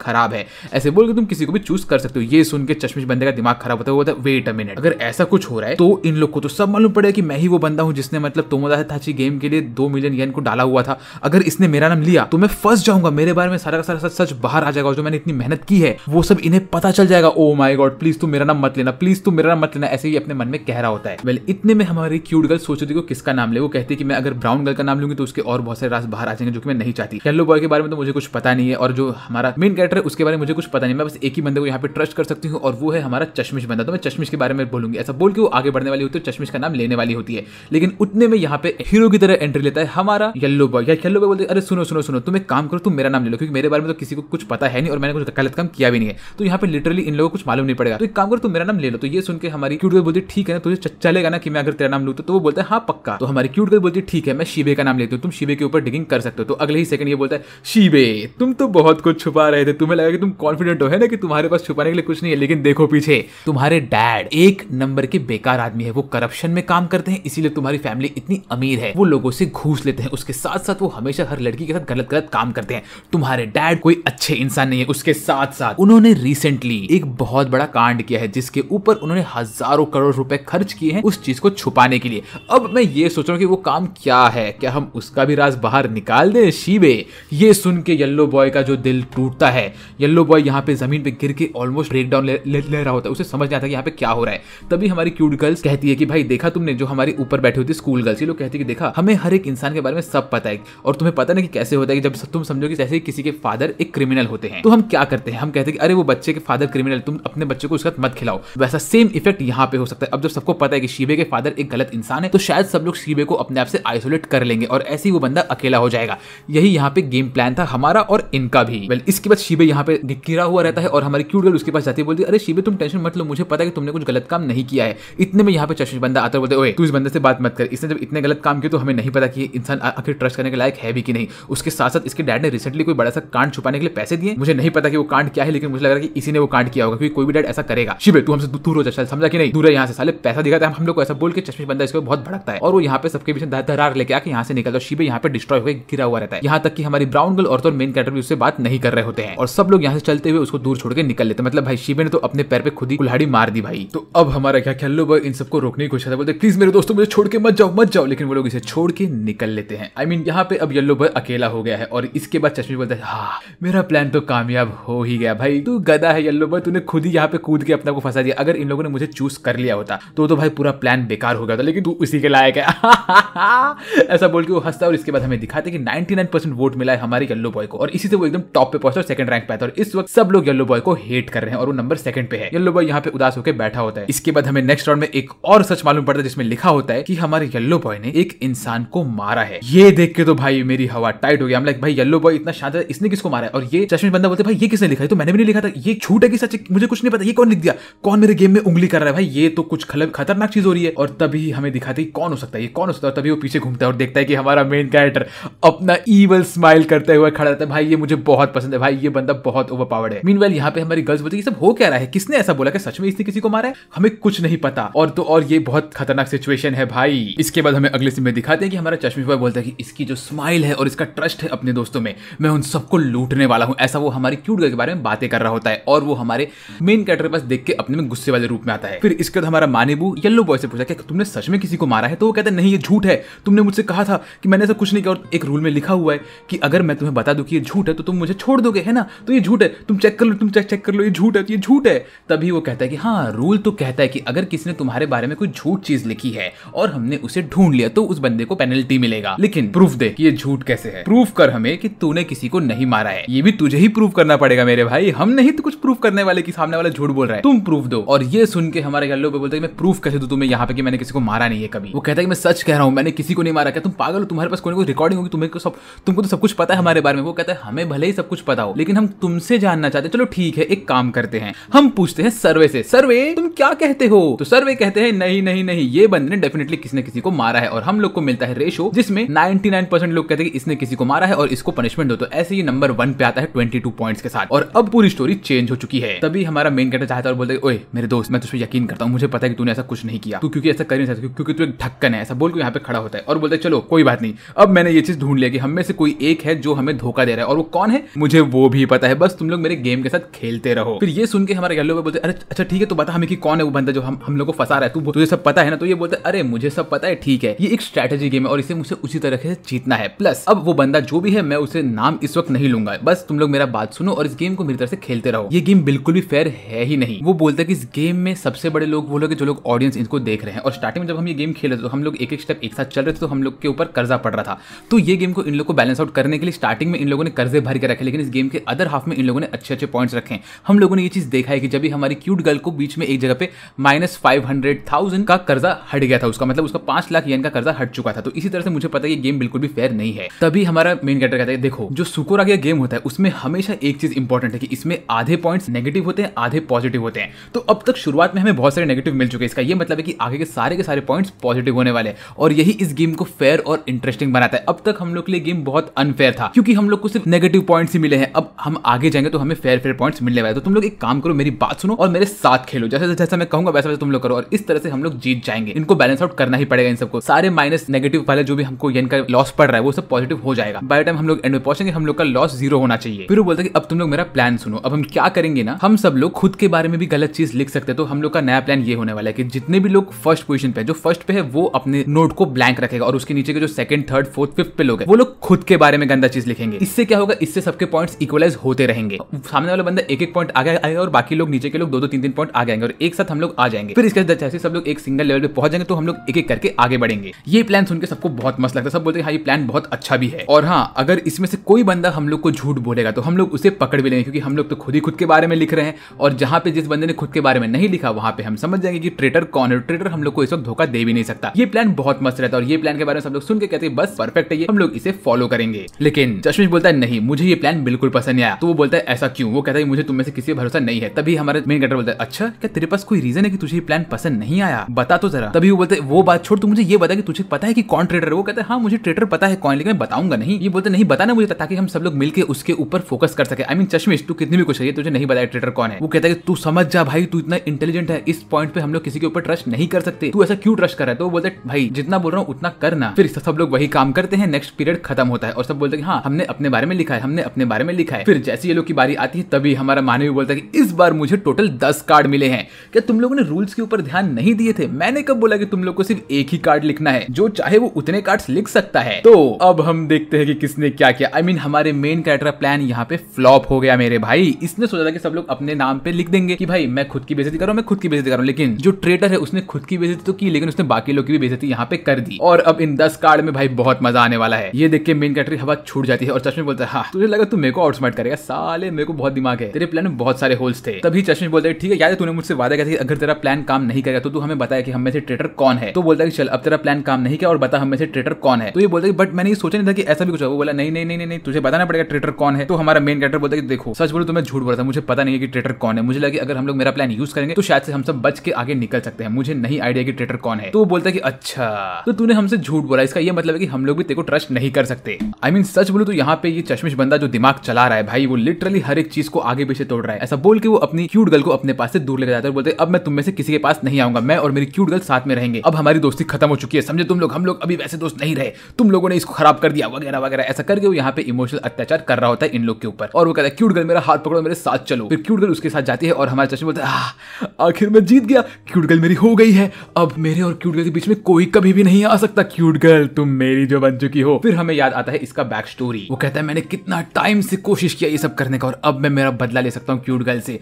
खराब है ऐसे बोल के तुम किसी को भी चूज कर सकते हो ये सुन के चश्मिश बंदे का दिमाग खराब होता है वो वेट वेट अ मिनट अगर ऐसा कुछ हो रहा है तो इन लोग को तो सब मालूम पड़ेगा कि मैं ही वो बंदा हूँ जिसने मतलब तोमोदा थाची गेम के लिए दो मिलियन येन को डाला हुआ था अगर इसने मेरा नाम लिया तो मैं फंस जाऊंगा मेरे बारे में सारा का सारा सच बाहर आ जाएगा जो मैंने इतनी मेहनत की है वो सब इन्हें पता चल जाएगा ओ माई गॉड प्लीज तू मेरा नाम मत लेना प्लीज तू मेरा नाम मत लेना ऐसे ही अपने मन में कह रहा होता है वेल इतने में हमारी क्यूट गर्ल सोच रही को किसका नाम ले वो कहती है कि मैं अगर ब्राउन गर्ल का नाम लूंगी तो उसके और बहुत सारे रास बाहर आ जाएंगे जो कि मैं नहीं चाहती येलो बॉय के बारे में तो मुझे कुछ पता नहीं है और जो हमारा मेन कैरेक्टर है उसके बारे में मुझे कुछ पता नहीं मैं बस एक ही बंदे को यहाँ पे ट्रस्ट कर सकती हूँ और वो है हमारा चश्मिश बंदा तो मैं चश्मिश चश्मिश के बारे में बोलूंगी ऐसा बोल के वो आगे बढ़ने वाली होती है चश्मिश का नाम लेने वाली होती है लेकिन उतने में यहाँ पे हीरो की तरह एंट्री लेता है हमारा येल्लो बॉय या येल्लो बॉय बोलते अरे सुनो सुनो सुनो तुम एक काम करो तुम मेरा नाम ले लो क्योंकि मेरे बारे में तो किसी को कुछ पता है नहीं और मैंने कुछ गलत काम किया भी नहीं है तो यहाँ पे लिटरली इन लोगों को कुछ मालूम नहीं पड़ेगा तो एक काम करो तुम मेरा नाम ले लो तो ये सुनकर हमारी क्यूट गर्ल बोलती ठीक है ना तुझे चलेगा ना कि मैं अगर तेरा नाम लू तो? तो वो बोलता है हाँ पक्का तो हमारी क्यूट गर्ल बोलती ठीक है मैं शिबे का नाम लेती हूँ तुम शिबे के ऊपर डिगिंग कर सकते हो तो अगले ही सेकंड ये बोलता है शिबे तुम तो बहुत कुछ छुपा रहे थे तुम्हें लगा कि तुम कॉन्फिडेंट हो है ना कि तुम्हारे पास छुपाने के लिए कुछ नहीं है लेकिन देखो पीछे तुम्हारे डैड डैड एक नंबर के बेकार आदमी है वो करप्शन में काम करते हैं इसीलिए तुम्हारी फैमिली इतनी अमीर है वो लोगों से घूस लेते हैं उसके साथ साथ वो हमेशा हर लड़की के साथ गलत गलत काम करते हैं तुम्हारे डैड कोई अच्छे इंसान नहीं है उसके साथ साथ उन्होंने रिसेंटली एक बहुत बड़ा कांड किया है जिसके ऊपर उन्होंने हजारों करोड़ रुपए खर्च किए हैं उस चीज को छुपाने के लिए अब मैं ये सोच रहा हूँ कि वो काम क्या है क्या हम उसका भी राज बाहर निकाल दें शिवे ये सुन के येल्लो बॉय का जो दिल टूटता है येल्लो बॉय यहाँ पे जमीन पे गिर के ऑलमोस्ट ब्रेक डाउन ले, ले, ले रहा होता है उसे समझ नहीं आता कि यहाँ पे क्या हो रहा है तभी हमारी क्यूट गर्ल्स कहती है कि भाई देखा तुमने जो हमारे ऊपर बैठी होती स्कूल गर्ल्स ये लोग कहती है कि देखा हमें हर एक इंसान के बारे में सब पता है और तुम्हें पता नहीं कि कैसे होता है कि जब तुम समझो कि जैसे किसी के फादर एक क्रिमिनल होते हैं तो हम क्या करते हैं हम कहते हैं कि अरे वो बच्चे के फादर क्रिमिनल तुम अपने बच्चे को उसका मत खिलाओ वैसा सेम इफेक्ट यहाँ पे हो सकता है अब जब सबको पता है कि शिबे के फादर एक गलत इंसान है तो शायद सब लोग शिबे को अपने आप से आइसोलेट कर लेंगे और ऐसे ही वो बंदा अकेला हो जाएगा यही यहाँ पे गेम प्लान था हमारा और इनका भी वेल इसके बाद शिबे यहाँ पे गिरा हुआ रहता है और हमारी क्यूट गर्ल उसके पास जाती है बोलती है अरे शिबे तुम टेंशन मत लो मुझे पता है कि तुम तुमने कुछ गलत काम नहीं किया है इतने में यहाँ पे चश्मे बंदा आता बोलते ओए तू इस बंदे से बात मत कर इसने जब इतने गलत काम किए तो हमें नहीं पता कि इंसान आखिर ट्रस्ट करने के लायक है भी कि नहीं उसके साथ साथ इसके डैड ने रिसेंटली कोई बड़ा सा कांड छुपाने के लिए पैसे दिए मुझे नहीं पता कि वो कांड क्या है लेकिन मुझे लग रहा है कि इसी ने वो कांड किया होगा क्योंकि कोई भी डैड ऐसा करेगा शिवे तू हमसे दूर हो जा समझा कि नहीं दूर यहाँ से साले पैसा दिखाता है हम लोग को ऐसा बोल के चश्मे बंदा इसको बहुत भड़कता है और वो यहाँ पे सबके पीछे दरार लेके आके यहाँ से निकलता है शिवे यहाँ पे डिस्ट्रॉय होकर गिरा हुआ रहता है यहाँ तक कि हमारी ब्राउन गर्ल और मेन तो कैरेक्टर भी उससे बात नहीं कर रहे होते हैं और सब लोग यहाँ से चलते हुए उसको दूर छोड़ के निकल लेते मतलब भाई शिवे ने तो अपने पैर पे खुद ही कुल्हाड़ी मार दी भाई भाई तो अब हमारा क्या ख्याल बॉय इन सबको रोकने की कोशिश बोलते प्लीज मेरे दोस्तों मुझे छोड़ के मत जाओ मत जाओ लेकिन वो लोग इसे छोड़ के निकल लेते हैं आई I मीन mean, यहाँ पे अब येल्लो बॉय अकेला हो गया है और इसके बाद चश्मी बोलता है हाँ मेरा प्लान तो कामयाब हो ही गया भाई तू गदा है येल्लो बॉय तूने खुद ही यहाँ पे कूद के अपना को फंसा दिया अगर इन लोगों ने मुझे चूज कर लिया होता तो तो भाई पूरा प्लान बेकार हो गया था लेकिन तू उसी के लायक है ऐसा बोल के वो हंसता और इसके बाद हमें दिखाते कि 99% वोट मिला है हमारे येल्लो बॉय को और इसी से वो एकदम टॉप पे पहुंचता और सेकंड रैंक पे आता और इस वक्त सब लोग येल्लो बॉय को हेट कर रहे हैं और वो नंबर सेकंड पे है येल्लो बॉय यहाँ पे उदास होकर बैठ बैठा होता है इसके बाद हमें नेक्स्ट राउंड में एक और सच मालूम पड़ता है जिसमें लिखा होता है कि हमारे येल्लो बॉय ने एक इंसान को मारा है ये देख के तो भाई मेरी हवा टाइट हो गया हम लाइक भाई येल्लो बॉय इतना शांत है इसने किसको मारा है और ये चश्मे बंदा बोलते भाई ये किसने लिखा है तो मैंने भी नहीं लिखा था ये छूट है कि सच मुझे कुछ नहीं पता ये कौन लिख दिया कौन मेरे गेम में उंगली कर रहा है भाई ये तो कुछ खतरनाक चीज हो रही है और तभी हमें दिखाते कौन हो सकता है ये कौन हो सकता है तभी वो पीछे घूमता है और देखता है कि हमारा मेन कैरेक्टर अपना ईवल स्माइल करते हुए खड़ा रहता है भाई ये मुझे बहुत पसंद है भाई ये बंदा बहुत ओवर पावर्ड है मीन वेल यहाँ पे हमारी गर्ल्स बोलती है सब हो क्या रहा है किसने ऐसा बोला कि सच में इसने किसी को हमारा है हमें कुछ नहीं पता और तो और ये बहुत खतरनाक सिचुएशन है भाई इसके बाद हमें अगले सीन में दिखाते हैं कि हमारा चश्मे भाई बोलता है कि इसकी जो स्माइल है और इसका ट्रस्ट है अपने दोस्तों में मैं उन सबको लूटने वाला हूँ ऐसा वो हमारे क्यूट गर्ल के बारे में बातें कर रहा होता है और वो हमारे मेन कैरेक्टर के पास देख के अपने में गुस्से वाले रूप में आता है फिर इसके बाद हमारा मानेबू येल्लो बॉय से पूछा कि तुमने सच में किसी को मारा है तो वो कहता है नहीं ये झूठ है तुमने मुझसे कहा था कि मैंने ऐसा कुछ नहीं किया और एक रूल में लिखा हुआ है कि अगर मैं तुम्हें बता दू कि ये झूठ है तो तुम मुझे छोड़ दोगे है ना तो ये झूठ है तुम चेक कर लो तुम चेक चेक कर लो ये झूठ है तो ये झूठ है तभी वो कहता है कि हाँ रूल रूल तो कहता है कि अगर किसी ने तुम्हारे बारे में कोई झूठ चीज लिखी है और हमने उसे ढूंढ लिया तो उस बंदे को पेनल्टी मिलेगा लेकिन प्रूफ दे कि ये झूठ कैसे है प्रूफ कर हमें कि तूने किसी को नहीं मारा है ये भी तुझे ही प्रूफ करना पड़ेगा मेरे भाई हम नहीं तो कुछ प्रूफ करने वाले की सामने वाला झूठ बोल रहा है तुम प्रूफ दो और ये सुन के हमारे घर लोग बोलते मैं प्रूफ कैसे दू तुम्हें यहाँ पे कि मैंने किसी को मारा नहीं है कभी वो कहता है कि मैं सच कह रहा हूँ मैंने किसी को नहीं मारा क्या तुम पागल हो तुम्हारे पास कोई कोई रिकॉर्डिंग होगी तुम्हें तो सब तुमको तो सब कुछ पता है हमारे बारे में वो कहता है हमें भले ही सब कुछ पता हो लेकिन हम तुमसे जानना चाहते चलो ठीक है एक काम करते हैं हम पूछते हैं सर्वे से सर्वे तुम क्या कहते हो तो सर्वे कहते हैं नहीं नहीं नहीं ये बंदे ने डेफिनेटली किसी ने किसी को मारा है और हम लोग को मिलता है रेशो जिसमें नाइनटी लोग कहते हैं कि इसने किसी को मारा है और इसको पनिशमेंट दो तो ऐसे ही नंबर वन पे आता है 22 पॉइंट्स के साथ और अब पूरी स्टोरी चेंज हो चुकी है तभी हमारा मेन कैरेक्टर चाहता है और बोलते है ओए मेरे दोस्त मैं तुझ यकीन करता हूँ मुझे पता है कि तूने ऐसा कुछ नहीं किया तू क्योंकि ऐसा कर नहीं सकता क्योंकि तू एक ढक्कन है ऐसा बोल के यहाँ पे खड़ा होता है और बोलते चलो कोई बात नहीं अब मैंने ये चीज ढूंढ लिया कि हमें से कोई एक है जो हमें धोखा दे रहा है और वो कौन है मुझे वो भी पता है बस तुम लोग मेरे गेम के साथ खेलते रहो फिर ये सुन के हमारे येलो बोलते अरे अच्छा ठीक है तो बता हमें कि कौन है वो बंदा जो हम हम लोग को फंसा रहा है तू तुझे सब पता है ना तो ये बोलता है अरे मुझे सब पता है ठीक है ये एक स्ट्रेटेजी गेम है और इसे मुझे उसी तरह से जीतना है प्लस अब वो बंदा जो भी है मैं उसे नाम इस वक्त नहीं लूंगा बस तुम लोग मेरा बात सुनो और इस गेम को मेरी तरह से खेलते रहो ये गेम बिल्कुल भी फेयर है ही नहीं वो बोलता है कि इस गेम में सबसे बड़े लोग वो लोग जो लोग ऑडियंस इनको देख रहे हैं और स्टार्टिंग में जब हम ये गेम खेल रहे थे तो हम लोग एक एक स्टेप एक साथ चल रहे थे तो हम लोग के ऊपर कर्जा पड़ रहा था तो ये गेम को इन लोग को बैलेंस आउट करने के लिए स्टार्टिंग में इन लोगों ने कर्जे भर के रखे लेकिन इस गेम के अदर हाफ में इन लोगों ने अच्छे अच्छे पॉइंट्स रखे हम लोगों ने ये चीज देखा है कि जब भी हमारी क्यूट गर्ल को बीच में में एक जगह पे माइनस फाइव हंड्रेड थाउजेंड का कर्जा हट गया था उसका मतलब उसका पांच लाख येन का कर्जा हट चुका था तो इसी तरह से मुझे पता है ये गेम बिल्कुल भी फेयर नहीं है तभी हमारा मेन कैरेक्टर कहता है देखो जो सुकोरा का गेम होता है उसमें हमेशा एक चीज इंपॉर्टेंट है कि इसमें आधे पॉइंट नेगेटिव होते हैं आधे पॉजिटिव होते हैं तो अब तक शुरुआत में हमें बहुत सारे नेगेटिव मिल चुके हैं इसका यह मतलब है कि आगे के सारे के सारे पॉइंट्स पॉजिटिव होने वाले हैं और यही इस गेम को फेयर और इंटरेस्टिंग बनाता है अब तक हम लोग के लिए गेम बहुत अनफेयर था क्योंकि हम लोग को सिर्फ नेगेटिव पॉइंट्स ही मिले हैं अब हम आगे जाएंगे तो हमें फेयर फेयर पॉइंट्स मिलने वाले तो तुम लोग एक काम करो मेरी बात सुनो और मेरे साथ खेलो जैसे जैसे मैं कहूंगा वैसा वैसे तुम लोग करो और इस तरह से हम लोग जीत जाएंगे इनको बैलेंस आउट करना ही पड़ेगा इन सबको सारे माइनस नेगेटिव वाले जो भी हमको इनका लॉस पड़ रहा है वो सब पॉजिटिव हो जाएगा बाय टाइम हम लोग एंड में पहुंचेंगे हम लोग का लॉस जीरो होना चाहिए फिर वो बोलते कि अब तुम लोग मेरा प्लान सुनो अब हम क्या करेंगे ना हम सब लोग खुद के बारे में भी गलत चीज लिख सकते हैं तो हम लोग का नया प्लान ये होने वाला है कि जितने भी लोग फर्स्ट पोजिशन पे जो फर्स्ट पे है वो अपने नोट को ब्लैंक रखेगा और उसके नीचे के जो सेकंड थर्ड फोर्थ फिफ्थ पे लोग है वो लोग खुद के बारे में गंदा चीज लिखेंगे इससे क्या होगा इससे सबके पॉइंट्स इक्वलाइज होते रहेंगे सामने वाला बंदा एक एक पॉइंट आगे आएगा और बाकी लोग नीचे के लोग दो दो तीन तीन पॉइंट आ जाएंगे और एक साथ हम लोग आ जाएंगे फिर इसके जैसे सब लोग एक सिंगल लेवल पे पहुंच जाएंगे तो हम लोग एक एक करके आगे बढ़ेंगे ये प्लान सुनकर सबको बहुत मस्त लगता है सब बोलते हैं हाँ, ये प्लान बहुत अच्छा भी है और हाँ अगर इसमें से कोई बंदा हम लोग को झूठ बोलेगा तो हम लोग उसे पकड़ भी लेंगे क्योंकि हम लोग तो खुद ही खुद के बारे में लिख रहे हैं और जहां पे जिस बंदे ने खुद के बारे में नहीं लिखा वहां पे हम समझ जाएंगे कि ट्रेटर कौन है ट्रेटर हम लोग को इस वक्त धोखा दे भी नहीं सकता ये प्लान बहुत मस्त रहता है और ये प्लान के बारे में सब लोग सुन के कहते हैं बस परफेक्ट है ये हम लोग इसे फॉलो करेंगे लेकिन जशमीश बोलता है नहीं मुझे ये प्लान बिल्कुल पसंद नहीं आया तो वो बोलता है ऐसा क्यों वो कहता है मुझे तुम में से किसी भरोसा नहीं है तभी हमारे मेन कैरेक्टर बोलता है अच्छा क्या तेरे पास कोई रीजन है कि तुझे प्लान पसंद नहीं आया बता तो जरा तभी वो बोलते वो बात छोड़ तू मुझे ये बता कि तुझे पता है कि कौन ट्रेडर है वो कहते हैं हाँ मुझे ट्रेडर पता है कौन लेकिन मैं बताऊंगा नहीं ये बोलते नहीं बताना मुझे ताकि हम सब लोग मिलकर उसके ऊपर फोकस कर सके आई मीन चश्मेश तू कितनी भी कुछ है तुझे नहीं बताया ट्रेडर कौन है वो कहता है तू समझ जा भाई तू इतना इंटेलिजेंट है इस पॉइंट पे हम लोग किसी के ऊपर ट्रस्ट नहीं कर सकते तू ऐसा क्यों ट्रस्ट कर रहा है तो बोलते भाई जितना बोल रहा हूँ उतना करना फिर सब लोग वही काम करते हैं नेक्स्ट पीरियड खत्म होता है और सब बोलते हैं हाँ हमने अपने बारे में लिखा है हमने अपने बारे में लिखा है फिर जैसे ये लोग की बारी आती है तभी हमारा मानवी बोलता है कि इस बार मुझे टोटल दस कार्ड मिले हैं क्या तुम लोगों ने रूल्स के ऊपर ध्यान नहीं दिए थे मैंने कब बोला कि तुम लोग को सिर्फ एक ही कार्ड लिखना है जो चाहे वो उतने कार्ड लिख सकता है तो अब हम देखते हैं कि किसने क्या किया आई I मीन mean, हमारे मेन कैरेक्टर प्लान यहाँ पे फ्लॉप हो गया मेरे भाई इसने सोचा था कि सब लोग अपने नाम पे लिख देंगे कि भाई मैं खुद की बेजती कर रहा हूँ मैं खुद की बेजती कर रहा हूँ लेकिन जो ट्रेडर है उसने खुद की बेजती तो की लेकिन उसने बाकी लोग की भी बेजती यहाँ पे कर दी और अब इन दस कार्ड में भाई बहुत मजा आने वाला है ये देख के मेन कैरेक्टर की हवा छूट जाती है और चश्मे बोलता है हाँ, तुझे लगा तू मेरे को आउटस्मार्ट करेगा साले मेरे को बहुत दिमाग है तेरे प्लान में बहुत सारे होल्स थे तभी चश्मे बोलते हैं ठीक है याद है तूने मुझसे वादा करती है अगर तेरा प्लान काम नहीं करेगा तो तू हमें बताया कि हमें से ट्रेटर कौन है तो बोलता है कि चल अब तेरा प्लान काम नहीं किया और बता हमें से ट्रेटर कौन है तो ये बोलता है बट मैंने ये सोचा नहीं था कि ऐसा भी कुछ हो बोला नहीं नहीं नहीं नहीं तुझे बताना पड़ेगा ट्रेटर कौन है तो हमारा मेन कैरेक्टर बोलता है कि देखो सच बोलो तो तुम्हें झूठ बोला था मुझे पता नहीं है कि ट्रेटर कौन है मुझे लगा कि अगर हम लोग मेरा प्लान यूज करेंगे तो शायद से हम सब बच के आगे निकल सकते हैं मुझे नहीं आइडिया कि ट्रेटर कौन है तो वो बोलता है कि अच्छा तो तूने हमसे झूठ बोला इसका ये मतलब है कि हम लोग भी तेरे को ट्रस्ट नहीं कर सकते आई मीन सच बोलो तो यहाँ पे ये चश्मिश बंदा जो दिमाग चला रहा है भाई वो लिटरली हर एक चीज को आगे पीछे तोड़ रहा है ऐसा बोल के वो अपनी क्यूट गर्ल को अपने पास से दूर लेकर जाता है हैदर बोलते अब मैं तुम में से किसी के पास नहीं आऊंगा मैं और मेरी क्यूट गर्ल साथ में रहेंगे अब हमारी दोस्ती खत्म हो चुकी है समझे तुम लोग हम लोग अभी वैसे दोस्त नहीं रहे तुम लोगों ने इसको खराब कर दिया वगैरह वगैरह ऐसा करके वो यहाँ पे इमोशनल अत्याचार कर रहा होता है इन लोग के ऊपर और वो कहता है क्यूट गर्ल मेरा हाथ पकड़ो मेरे साथ चलो फिर क्यूट गर्ल उसके साथ जाती है और हमारे चश्मे बोलते हैं आखिर मैं जीत गया क्यूट गर्ल मेरी हो गई है अब मेरे और क्यूट गर्ल के बीच में कोई कभी भी नहीं आ सकता क्यूट गर्ल तुम मेरी जो बन चुकी हो फिर हमें याद आता है इसका बैक स्टोरी वो कहता है मैंने कितना टाइम से कोशिश किया ये सब करने का और अब मैं मेरा बदला ले सकता हूँ क्यूट गर्ल से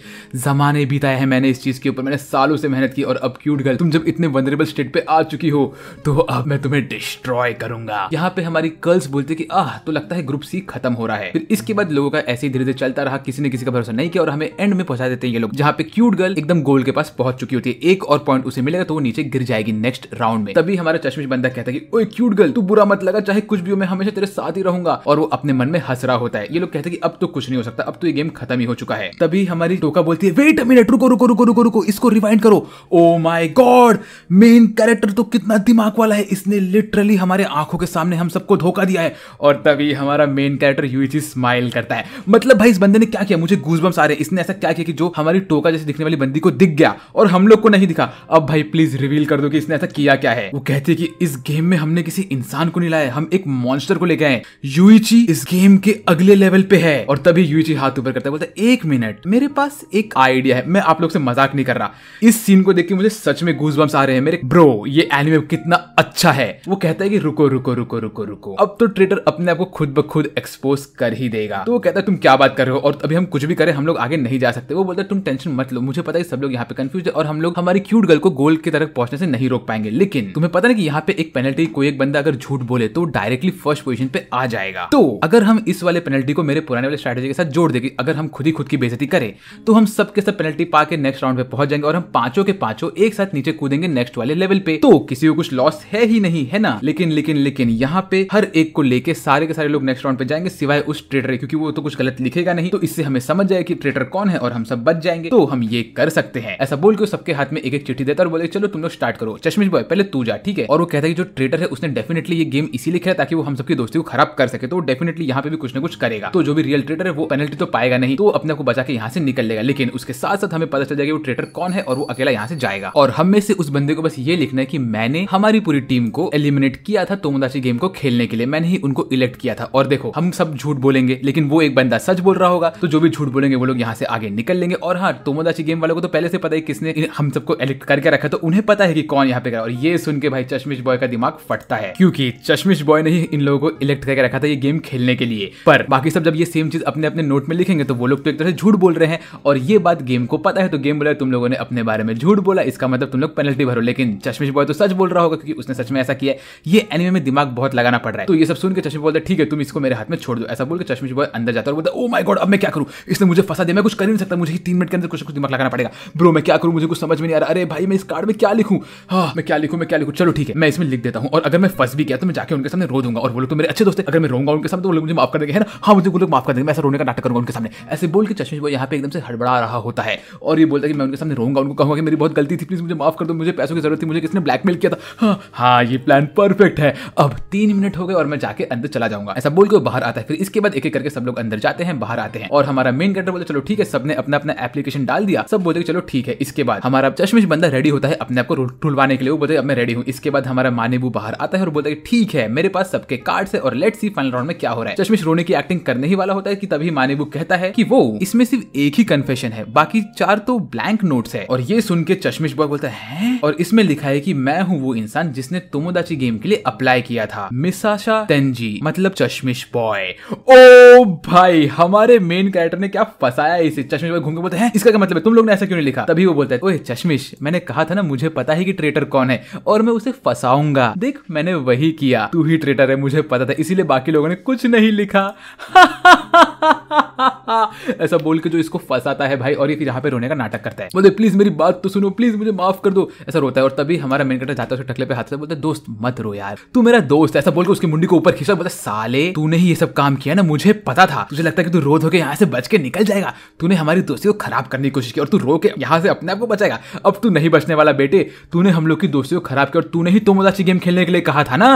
जमाने बीताए हैं मैंने इस चीज चीज़ के ऊपर मैंने सालों से मेहनत की और अब क्यूट गर्ल तुम जब इतने वनरेबल स्टेट पे आ चुकी हो तो अब मैं तुम्हें डिस्ट्रॉय करूंगा यहाँ पे हमारी गर्ल्स बोलते कि आह तो लगता है ग्रुप सी खत्म हो रहा है फिर इसके बाद लोगों का ऐसे ही धीरे धीरे चलता रहा किसी ने किसी का भरोसा नहीं किया और हमें एंड में पहुंचा देते हैं ये लोग जहाँ पे क्यूट गर्ल एकदम गोल के पास पहुंच चुकी होती है एक और पॉइंट उसे मिलेगा तो वो नीचे गिर जाएगी नेक्स्ट राउंड में तभी हमारा चश्मिश बंदा कहता है कि ओए क्यूट गर्ल तू बुरा मत लगा चाहे कुछ भी हो मैं हमेशा तेरे साथ ही रहूंगा और वो अपने मन में हंस रहा होता है ये लोग कहते हैं कि अब तो कुछ नहीं हो सकता अब तो ये गेम खत्म ही हो चुका है तभी हमारी टोका बोलती है वेट मिनट रुको रुको रुको रुको रुको इसको रिवाइंड करो oh my god main character तो कितना दिमाग वाला है इसने लिटरली हमारे आंखों के सामने हम सबको धोखा दिया है और तभी हमारा मेन कैरेक्टर यूजी स्माइल करता है मतलब भाई इस बंदे ने क्या किया मुझे गूजबम्स आ रहे इसने ऐसा क्या किया कि जो हमारी टोका जैसे दिखने वाली बंदी को दिख गया और हम लोग को नहीं दिखा अब भाई प्लीज रिवील कर दो कि इसने ऐसा किया क्या है वो कहते हैं कि इस गेम में हमने किसी इंसान को नहीं लाया हम एक मॉन्स्टर को लेके आए यूइची इस गेम के अगले लेवल पे है और तभी यूइची हाथ ऊपर करता है बोलता है एक मिनट मेरे पास एक आइडिया है मैं आप लोग से मजाक मजाक नहीं कर रहा इस सीन को देख के मुझे सच में घूस बम्स आ रहे हैं मेरे ब्रो ये एनिमे कितना अच्छा है वो कहता है कि रुको रुको रुको रुको रुको अब तो ट्रेटर अपने आप को खुद ब खुद एक्सपोज कर ही देगा तो वो कहता है तुम क्या बात कर रहे हो और अभी हम कुछ भी करें हम लोग आगे नहीं जा सकते वो बोलता है तुम टेंशन मत लो मुझे पता है सब लोग यहाँ पे कंफ्यूज है और हम लोग हमारी क्यूट गर्ल को गोल की तरफ पहुंचने से नहीं रोक पाएंगे लेकिन तुम्हें पता नहीं कि यहाँ पे एक पेनल्टी कोई एक बंदा अगर झूठ बोले तो डायरेक्टली फर्स्ट पोजिशन पे आ जाएगा तो अगर हम इस वाले पेनल्टी को मेरे पुराने वाले स्ट्रेटेजी के साथ जोड़ देगी अगर हम खुद ही खुद की बेजती करें तो हम सबके के सब पेनल्टी पा के नेक्स्ट राउंड ग्राउंड पे पहुंच जाएंगे और हम पांचों के पांचों एक साथ नीचे कूदेंगे नेक्स्ट वाले लेवल पे तो किसी को कुछ लॉस है ही नहीं है ना लेकिन लेकिन लेकिन यहाँ पे हर एक को लेके सारे के सारे लोग नेक्स्ट राउंड पे जाएंगे सिवाय उस ट्रेडर क्योंकि वो तो कुछ गलत लिखेगा नहीं तो इससे हमें समझ जाए की ट्रेडर कौन है और हम सब बच जाएंगे तो हम ये कर सकते हैं ऐसा बोल के सबके हाथ में एक एक चिट्ठी देता और बोले चलो तुम लोग स्टार्ट करो चश्मिश बॉय पहले तू जा ठीक है और वो कहता है जो ट्रेडर है उसने डेफिनेटली ये गेम इसीलिए खेला ताकि वो हम सबकी दोस्ती को खराब कर सके तो डेफिनेटली यहाँ पे भी कुछ ना कुछ करेगा तो जो भी रियल ट्रेडर है वो पेनल्टी तो पाएगा नहीं तो अपने को बचा के यहाँ से निकल लेगा लेकिन उसके साथ साथ हमें पता चल जाएगा ट्रेटर कौन है और वो अकेला यहाँ से जाएगा और हम में से उस बंदे को बस ये लिखना है की मैंने हमारी पूरी टीम को एलिमिनेट किया था तोमदाची गेम को खेलने के लिए मैंने ही उनको इलेक्ट किया था और देखो हम सब झूठ बोलेंगे लेकिन वो एक बंदा सच बोल रहा होगा तो जो भी झूठ बोलेंगे वो लोग यहाँ से आगे निकल लेंगे और हाँ तोमदाची गेम वालों को तो पहले से पता है किसने हम सबको इलेक्ट करके रखा तो उन्हें पता है कि कौन यहाँ पे गया और ये सुन के भाई चश्मिश बॉय का दिमाग फटता है क्योंकि चश्मिश बॉय ने ही इन लोगों को इलेक्ट करके रखा था ये गेम खेलने के लिए पर बाकी सब जब ये सेम चीज अपने अपने नोट में लिखेंगे तो वो लोग तो एक तरह से झूठ बोल रहे हैं और ये बात गेम को पता है तो गेम बोले अगर तुम लोगों ने अपने बारे में झूठ बोला इसका मतलब तुम लोग पेनल्टी भरो लेकिन चश्मिश बॉय तो सच बोल रहा होगा क्योंकि उसने सच में ऐसा किया ये एनिमे में दिमाग बहुत लगाना पड़ रहा है तो ये सब सुन के चश्मिश बोलते ठीक है तुम इसको मेरे हाथ में छोड़ दो ऐसा बोल के चश्मिश बॉय अंदर जाता है और बोलता ओ माई गॉड अब मैं क्या करूँ इसने मुझे फंसा दिया मैं कुछ कर नहीं सकता मुझे ही तीन मिनट के अंदर कुछ कुछ दिमाग लगाना पड़ेगा ब्रो मैं क्या करूँ मुझे कुछ समझ में नहीं आ रहा अरे भाई मैं इस कार्ड में क्या लिखूँ हाँ मैं क्या लिखूँ मैं क्या लिखूँ चलो ठीक है मैं इसमें लिख देता हूँ और अगर मैं फंस भी गया तो मैं जाकर उनके सामने रो दूंगा और बोलो तो मेरे अच्छे दोस्त अगर मैं रोऊंगा उनके सामने तो लोग मुझे माफ कर देंगे है ना हाँ मुझे लोग माफ कर देंगे मैं ऐसा रोने का नाटक करूंगा उनके सामने ऐसे बोल के चश्मिश बॉय यहाँ पे एकदम से हड़बड़ा रहा होता है और ये बोलता है कि मैं उनके सामने रहूंगा उनको कहूंगा कि मेरी बहुत गलती थी प्लीज़ मुझे माफ़ कर दो मुझे पैसों की ज़रूरत थी मुझे किसने ब्लैकमेल किया था हाँ हाँ ये प्लान परफेक्ट है अब तीन मिनट हो गए और मैं जाके अंदर चला जाऊंगा ऐसा बोल के बाहर आता है फिर इसके बाद एक एक करके सब लोग अंदर जाते हैं बाहर आते हैं और हमारा मेन कैरेक्टर बोलते चलो ठीक है सबने अपना अपना एप्लीकेशन डाल दिया सब बोलते चलो ठीक है इसके बाद हमारा चश्मिश बंदा रेडी होता है अपने आपको ढुलवाने के लिए वो बोलते अब मैं रेडी हूँ इसके बाद हमारा मानेबू बाहर आता है और बोलता है ठीक है मेरे पास सबके कार्ड है और लेट सी फाइनल राउंड में क्या हो रहा है चश्मिश रोने की एक्टिंग करने ही वाला होता है कि तभी मानेबू कहता है कि वो इसमें सिर्फ एक ही कन्फेशन है बाकी चार तो ब्लैंक बैंक नोट है और ये सुन के चश्मिश बॉय बोलता है और इसमें लिखा है की मैं हूँ वो इंसान जिसने तुमोदाची गेम के लिए अप्लाई किया था मिसाशा तेंजी मतलब चश्मिश बॉय ओ भाई हमारे मेन कैरेक्टर ने क्या फसाया इसे चश्मिश बॉय घूम के बोलते हैं इसका क्या मतलब है तुम लोग ने ऐसा क्यों नहीं लिखा तभी वो बोलता है ओए चश्मिश मैंने कहा था ना मुझे पता है कि ट्रेटर कौन है और मैं उसे फसाऊंगा देख मैंने वही किया तू ही ट्रेटर है मुझे पता था इसीलिए बाकी लोगों ने कुछ नहीं लिखा ऐसा बोल के जो इसको फंसाता है भाई और ये यहाँ पे रोने का नाटक करता है है बोलते प्लीज़ मेरी बात तो सुनो प्लीज़ मुझे माफ़ कर दो ऐसा रोता है और तभी हमारा मेन कटर जाता है उसके टकले पे हाथ से बोलते दोस्त मत रो यार तू मेरा दोस्त ऐसा बोलकर उसकी मुंडी को ऊपर खींचा बोलते साले तूने ही ये सब काम किया ना मुझे पता था तुझे लगता है कि तू रोध होकर यहाँ से बच के निकल जाएगा तूने हमारी दोस्ती को खराब करने की कोशिश की और तू रो के यहाँ से अपने आप को बचाएगा अब तू नहीं बचने वाला बेटे तूने हम लोग की दोस्ती को खराब किया और तूने ही तोमोदाची गेम खेलने के लिए कहा था ना